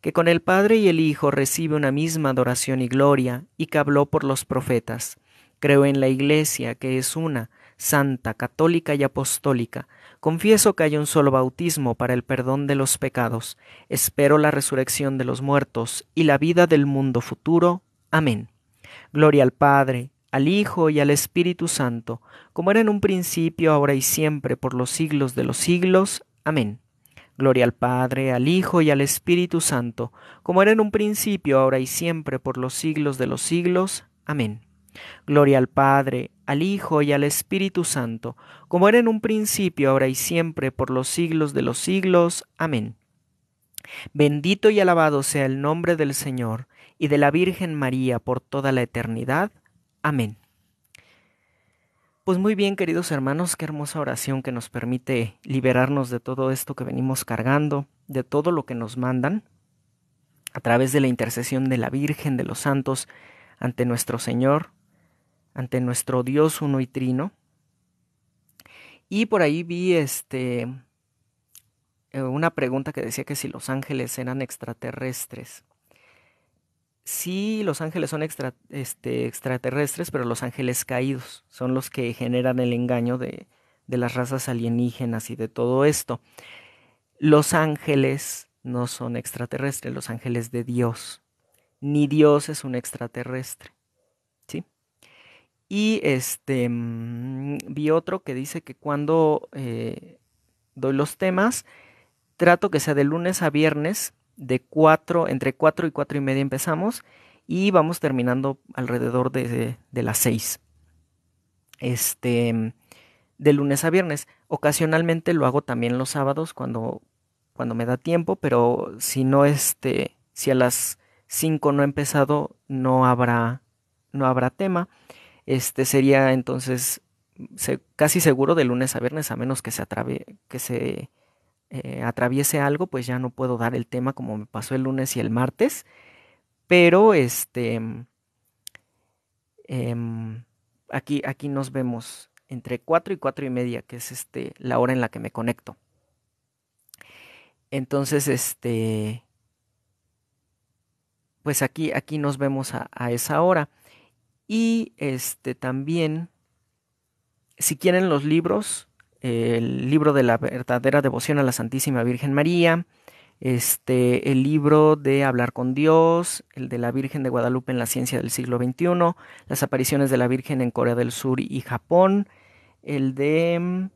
que con el Padre y el Hijo recibe una misma adoración y gloria, y que habló por los profetas. Creo en la Iglesia, que es una, santa, católica y apostólica. Confieso que hay un solo bautismo para el perdón de los pecados. Espero la resurrección de los muertos y la vida del mundo futuro. Amén. Gloria al Padre, al Hijo y al Espíritu Santo, como era en un principio, ahora y siempre, por los siglos de los siglos. Amén. Gloria al Padre, al Hijo y al Espíritu Santo, como era en un principio, ahora y siempre, por los siglos de los siglos. Amén. Gloria al Padre, al Hijo y al Espíritu Santo, como era en un principio, ahora y siempre, por los siglos de los siglos. Amén. Bendito y alabado sea el nombre del Señor, y de la Virgen María por toda la eternidad. Amén. Pues muy bien, queridos hermanos, qué hermosa oración que nos permite liberarnos de todo esto que venimos cargando, de todo lo que nos mandan, a través de la intercesión de la Virgen, de los santos, ante nuestro Señor, ante nuestro Dios uno y trino. Y por ahí vi este eh, una pregunta que decía que si los ángeles eran extraterrestres sí los ángeles son este, extraterrestres, pero los ángeles caídos son los que generan el engaño de, las razas alienígenas y de todo esto. Los ángeles no son extraterrestres, los ángeles de Dios. Ni Dios es un extraterrestre. ¿Sí? Y este mm, vi otro que dice que cuando eh, doy los temas, trato que sea de lunes a viernes de 4, entre 4 y 4 y media empezamos y vamos terminando alrededor de, las 6. Este, de lunes a viernes. Ocasionalmente lo hago también los sábados cuando, cuando me da tiempo, pero si no, este, si a las 5 no he empezado, no habrá, no habrá tema. Este sería entonces casi seguro de lunes a viernes, a menos que se atrave, que se eh, atraviese algo, pues ya no puedo dar el tema como me pasó el lunes y el martes. Pero este em, em, aquí, aquí nos vemos entre 4 y cuatro y media, que es este, la hora en la que me conecto. Entonces, este, pues aquí, aquí nos vemos a, a esa hora. Y este también, si quieren los libros, el libro de la verdadera devoción a la Santísima Virgen María, este, el libro de Hablar con Dios, el de la Virgen de Guadalupe en la ciencia del siglo XXI, las apariciones de la Virgen en Corea del Sur y Japón, el de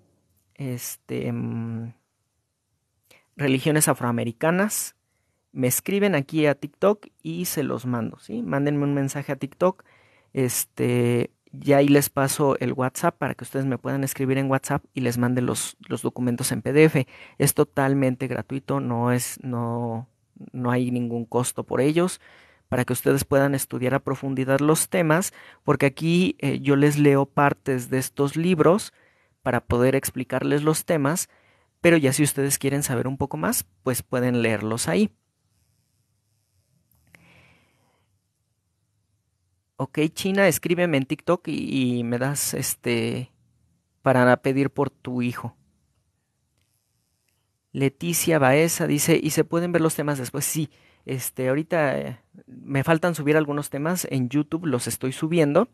este, religiones afroamericanas. Me escriben aquí a TikTok y se los mando, ¿sí? Mándenme un mensaje a TikTok, este, ya ahí les paso el WhatsApp para que ustedes me puedan escribir en WhatsApp y les mande los, documentos en PDF. Es totalmente gratuito, no, es, no, no hay ningún costo por ellos para que ustedes puedan estudiar a profundidad los temas, porque aquí eh, yo les leo partes de estos libros para poder explicarles los temas, pero ya si ustedes quieren saber un poco más, pues pueden leerlos ahí. Ok, China, escríbeme en TikTok y, me das este para pedir por tu hijo. Leticia Baeza dice, ¿y se pueden ver los temas después? Sí, este, ahorita eh, me faltan subir algunos temas en YouTube, los estoy subiendo,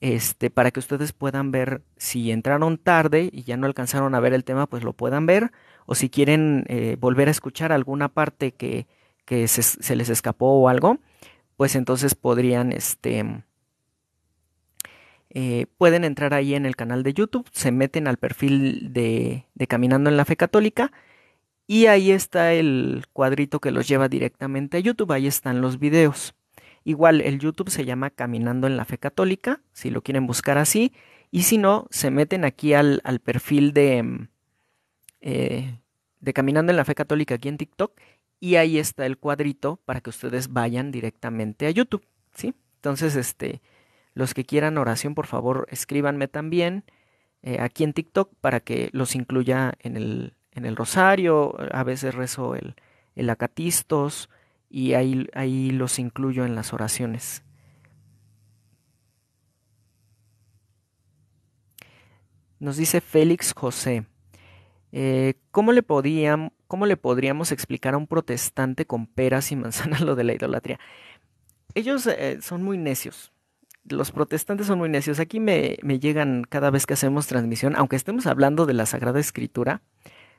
este, para que ustedes puedan ver si entraron tarde y ya no alcanzaron a ver el tema, pues lo puedan ver, o si quieren eh, volver a escuchar alguna parte que, se, les escapó o algo, pues entonces podrían, este, eh, pueden entrar ahí en el canal de YouTube, se meten al perfil de, Caminando en la Fe Católica y ahí está el cuadrito que los lleva directamente a YouTube, ahí están los videos. Igual el YouTube se llama Caminando en la Fe Católica, si lo quieren buscar así, y si no, se meten aquí al, perfil de, eh, de Caminando en la Fe Católica aquí en TikTok y ahí está el cuadrito para que ustedes vayan directamente a YouTube, ¿sí? Entonces, este, los que quieran oración, por favor, escríbanme también eh, aquí en TikTok para que los incluya en el, rosario, a veces rezo el, acatistos y ahí, ahí los incluyo en las oraciones. Nos dice Félix José, eh, ¿cómo le podían ¿cómo le podríamos explicar a un protestante con peras y manzanas lo de la idolatría? Ellos eh, son muy necios. Los protestantes son muy necios. Aquí me, llegan cada vez que hacemos transmisión, aunque estemos hablando de la Sagrada Escritura,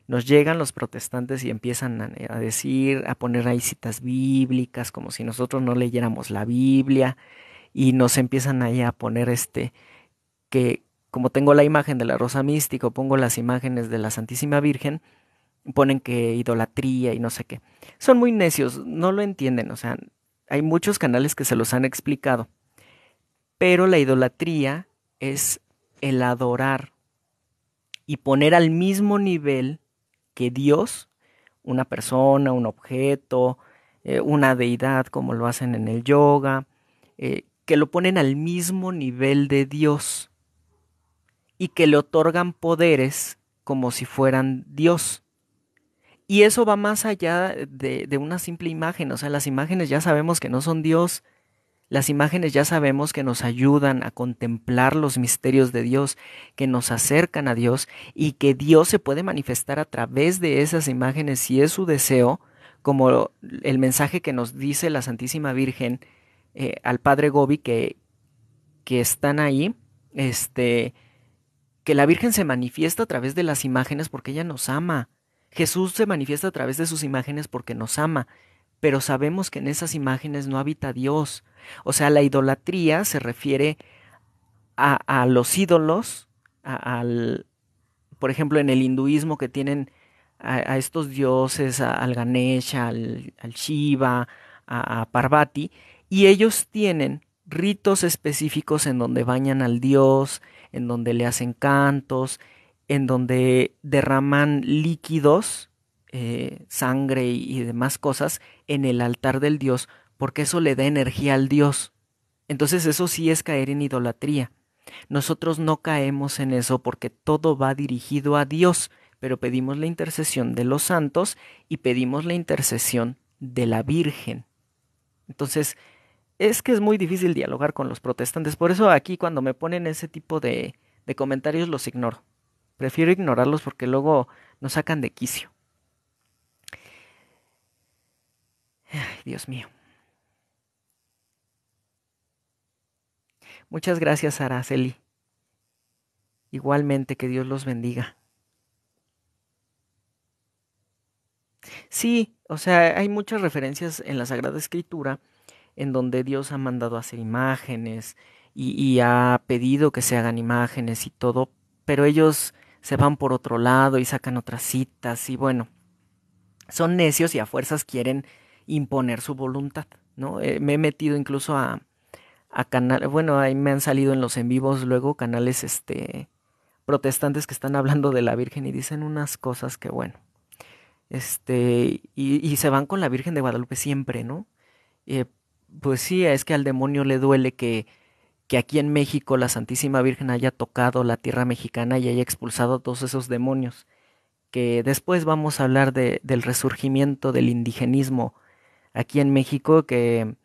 nos llegan los protestantes y empiezan a, decir, a poner ahí citas bíblicas, como si nosotros no leyéramos la Biblia, y nos empiezan ahí a poner este, que como tengo la imagen de la Rosa Mística, pongo las imágenes de la Santísima Virgen, ponen que idolatría y no sé qué. Son muy necios, no lo entienden, o sea, hay muchos canales que se los han explicado. Pero la idolatría es el adorar y poner al mismo nivel que Dios, una persona, un objeto, eh, una deidad, como lo hacen en el yoga, eh, que lo ponen al mismo nivel de Dios y que le otorgan poderes como si fueran Dios. Y eso va más allá de, una simple imagen. O sea, las imágenes ya sabemos que no son Dios. Las imágenes ya sabemos que nos ayudan a contemplar los misterios de Dios, que nos acercan a Dios y que Dios se puede manifestar a través de esas imágenes si es su deseo, como el mensaje que nos dice la Santísima Virgen eh, al Padre Gobi que, que están ahí, este, que la Virgen se manifiesta a través de las imágenes porque ella nos ama Jesús se manifiesta a través de sus imágenes porque nos ama, pero sabemos que en esas imágenes no habita Dios. O sea, la idolatría se refiere a, los ídolos, al, por ejemplo, en el hinduismo que tienen a, estos dioses, al Ganesha, al, al Shiva, a Parvati, y ellos tienen ritos específicos en donde bañan al dios, en donde le hacen cantos, en donde derraman líquidos, eh, sangre y, demás cosas en el altar del dios, porque eso le da energía al dios. Entonces eso sí es caer en idolatría. Nosotros no caemos en eso porque todo va dirigido a Dios, pero pedimos la intercesión de los santos y pedimos la intercesión de la Virgen. Entonces, es que es muy difícil dialogar con los protestantes, por eso aquí cuando me ponen ese tipo de comentarios los ignoro. Prefiero ignorarlos porque luego nos sacan de quicio. Ay, Dios mío. Muchas gracias, Araceli. Igualmente, que Dios los bendiga. Sí, o sea, hay muchas referencias en la Sagrada Escritura en donde Dios ha mandado a hacer imágenes y ha pedido que se hagan imágenes y todo, pero ellos se van por otro lado y sacan otras citas y bueno, son necios y a fuerzas quieren imponer su voluntad, ¿no? Eh, me he metido incluso a, a canales, bueno, ahí me han salido en los en vivos luego canales este, protestantes que están hablando de la Virgen y dicen unas cosas que bueno, este, y, y se van con la Virgen de Guadalupe siempre, ¿no? Eh, pues sí, es que al demonio le duele que que aquí en México la Santísima Virgen haya tocado la tierra mexicana y haya expulsado a todos esos demonios, que después vamos a hablar de, del resurgimiento del indigenismo aquí en México, que,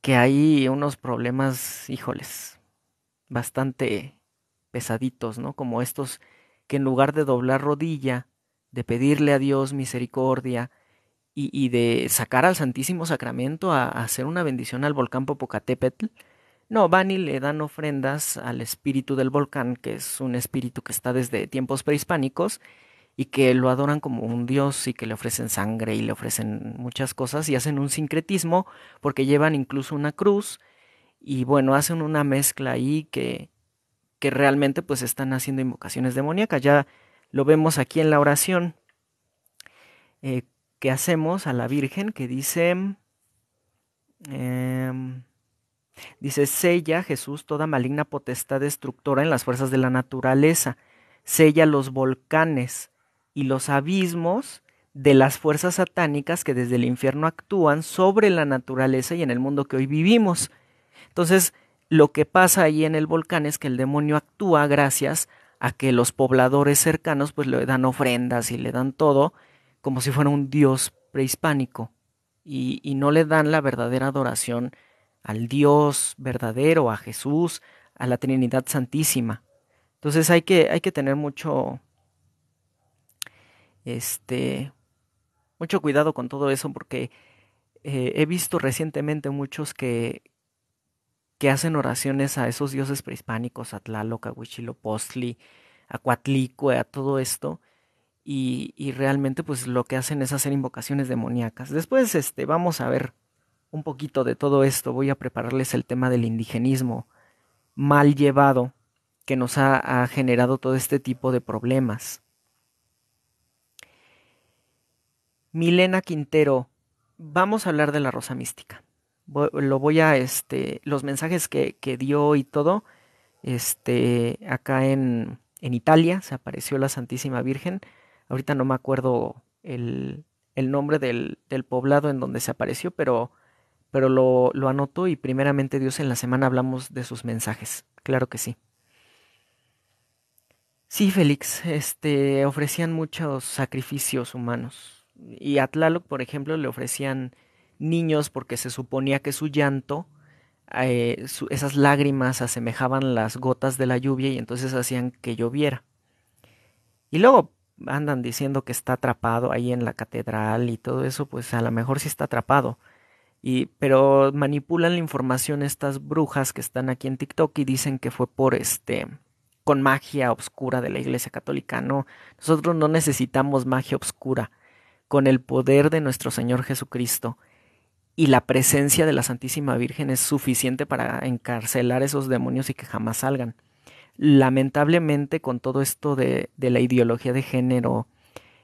que hay unos problemas, híjoles, bastante pesaditos, ¿no? Como estos que en lugar de doblar rodilla, de pedirle a Dios misericordia, y, de sacar al Santísimo Sacramento a, a, hacer una bendición al volcán Popocatépetl, no, van y le dan ofrendas al espíritu del volcán, que es un espíritu que está desde tiempos prehispánicos y que lo adoran como un dios y que le ofrecen sangre y le ofrecen muchas cosas y hacen un sincretismo porque llevan incluso una cruz y bueno, hacen una mezcla ahí que, realmente pues están haciendo invocaciones demoníacas. Ya lo vemos aquí en la oración eh, que hacemos a la Virgen que dice... Em, Dice, sella Jesús toda maligna potestad destructora en las fuerzas de la naturaleza, sella los volcanes y los abismos de las fuerzas satánicas que desde el infierno actúan sobre la naturaleza y en el mundo que hoy vivimos. Entonces, lo que pasa ahí en el volcán es que el demonio actúa gracias a que los pobladores cercanos pues le dan ofrendas y le dan todo como si fuera un dios prehispánico y, y no le dan la verdadera adoración al Dios verdadero, a Jesús, a la Trinidad Santísima. Entonces hay que, hay que tener mucho, este, mucho cuidado con todo eso porque eh, he visto recientemente muchos que, que hacen oraciones a esos dioses prehispánicos, a Tlaloc, a Huichilopostli, a Coatlicue, a todo esto, y, y, realmente pues lo que hacen es hacer invocaciones demoníacas. Después este, vamos a ver un poquito de todo esto, voy a prepararles el tema del indigenismo mal llevado que nos ha, generado todo este tipo de problemas. Milena Quintero, vamos a hablar de la rosa mística. lo voy a, este, los mensajes que, dio y todo, este, acá en, Italia se apareció la Santísima Virgen. Ahorita no me acuerdo el, nombre del, poblado en donde se apareció, pero pero lo, lo anoto y primeramente Dios en la semana hablamos de sus mensajes. Claro que sí. Sí, Félix, este, ofrecían muchos sacrificios humanos. Y a Tlaloc, por ejemplo, le ofrecían niños porque se suponía que su llanto, eh, esas lágrimas asemejaban las gotas de la lluvia y entonces hacían que lloviera. Y luego andan diciendo que está atrapado ahí en la catedral y todo eso, pues a lo mejor sí está atrapado, y, pero manipulan la información estas brujas que están aquí en TikTok y dicen que fue por este con magia oscura de la Iglesia Católica. No, nosotros no necesitamos magia oscura. Con el poder de nuestro Señor Jesucristo y la presencia de la Santísima Virgen es suficiente para encarcelar esos demonios y que jamás salgan. Lamentablemente, con todo esto de, de la ideología de género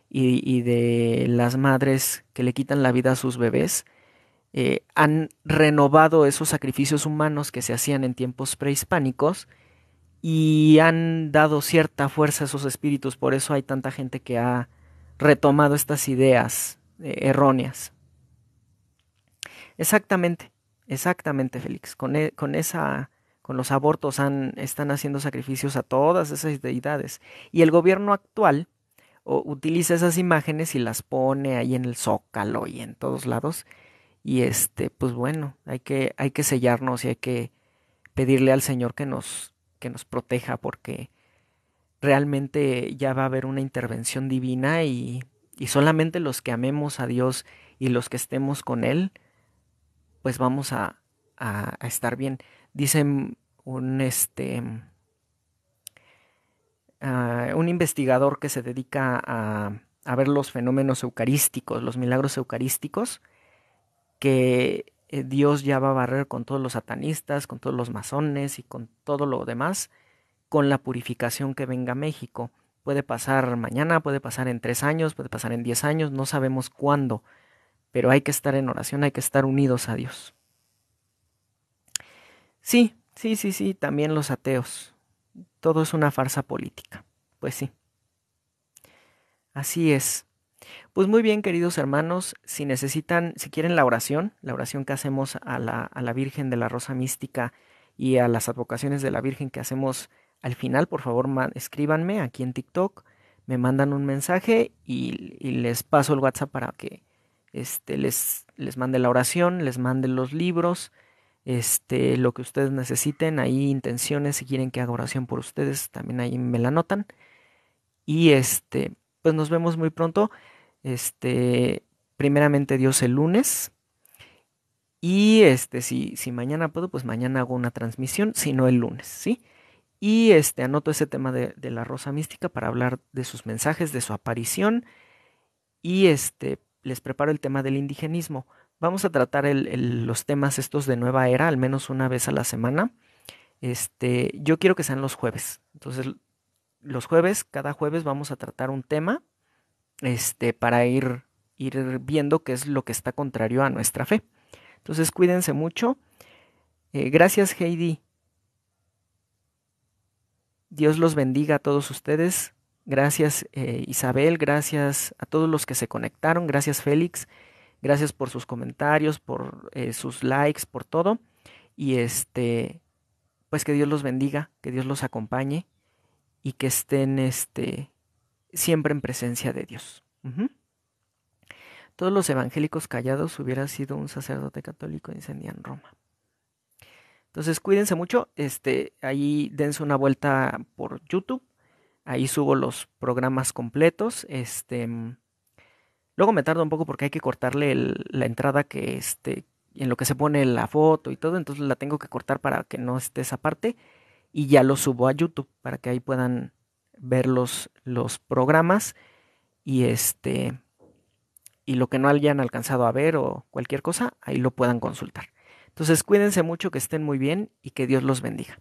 y, y de las madres que le quitan la vida a sus bebés, eh, han renovado esos sacrificios humanos que se hacían en tiempos prehispánicos y han dado cierta fuerza a esos espíritus. Por eso hay tanta gente que ha retomado estas ideas eh, erróneas. Exactamente, exactamente, Félix. E, con, esa, con los abortos han, están haciendo sacrificios a todas esas deidades. Y el gobierno actual utiliza esas imágenes y las pone ahí en el zócalo y en todos lados y este, pues bueno, hay que, hay que sellarnos y hay que pedirle al Señor que nos, que nos proteja porque realmente ya va a haber una intervención divina y, solamente los que amemos a Dios y los que estemos con Él, pues vamos a, estar bien. Dicen un este ah, un investigador que se dedica a, a, ver los fenómenos eucarísticos, los milagros eucarísticos, que eh, Dios ya va a barrer con todos los satanistas, con todos los masones y con todo lo demás, con la purificación que venga a México. Puede pasar mañana, puede pasar en tres años, puede pasar en diez años, no sabemos cuándo, pero hay que estar en oración, hay que estar unidos a Dios. Sí, sí, sí, sí, también los ateos. Todo es una farsa política. Pues sí. Así es. Pues muy bien, queridos hermanos, si necesitan, si quieren la oración, la oración que hacemos a la, Virgen de la Rosa Mística y a las advocaciones de la Virgen que hacemos al final, por favor, escríbanme aquí en TikTok, me mandan un mensaje y, les paso el WhatsApp para que este, les, les mande la oración, les mande los libros, este, lo que ustedes necesiten, ahí intenciones, si quieren que haga oración por ustedes, también ahí me la notan Y este, pues nos vemos muy pronto. Este, primeramente Dios el lunes. Y este, si, si mañana puedo, pues mañana hago una transmisión, si no el lunes, ¿sí? Y este, anoto ese tema de, la rosa mística para hablar de sus mensajes, de su aparición. Y este, les preparo el tema del indigenismo. Vamos a tratar los temas estos de nueva era, al menos una vez a la semana. Este, yo quiero que sean los jueves. Entonces, los jueves, cada jueves vamos a tratar un tema este, para ir, ir viendo qué es lo que está contrario a nuestra fe. Entonces cuídense mucho. Eh, gracias Heidi. Dios los bendiga a todos ustedes. Gracias eh, Isabel, gracias a todos los que se conectaron, gracias Félix, gracias por sus comentarios, por eh, sus likes, por todo. Y este, pues que Dios los bendiga, que Dios los acompañe y que estén este, siempre en presencia de Dios. Todos los evangélicos callados hubiera sido un sacerdote católico incendiado en Roma. Entonces cuídense mucho, este, ahí dense una vuelta por YouTube, ahí subo los programas completos, este, luego me tardo un poco porque hay que cortarle la entrada que este, en lo que se pone la foto y todo, entonces la tengo que cortar para que no esté esa parte y ya lo subo a YouTube para que ahí puedan ver los, los programas y este y lo que no hayan alcanzado a ver o cualquier cosa, ahí lo puedan consultar. Entonces cuídense mucho, que estén muy bien y que Dios los bendiga.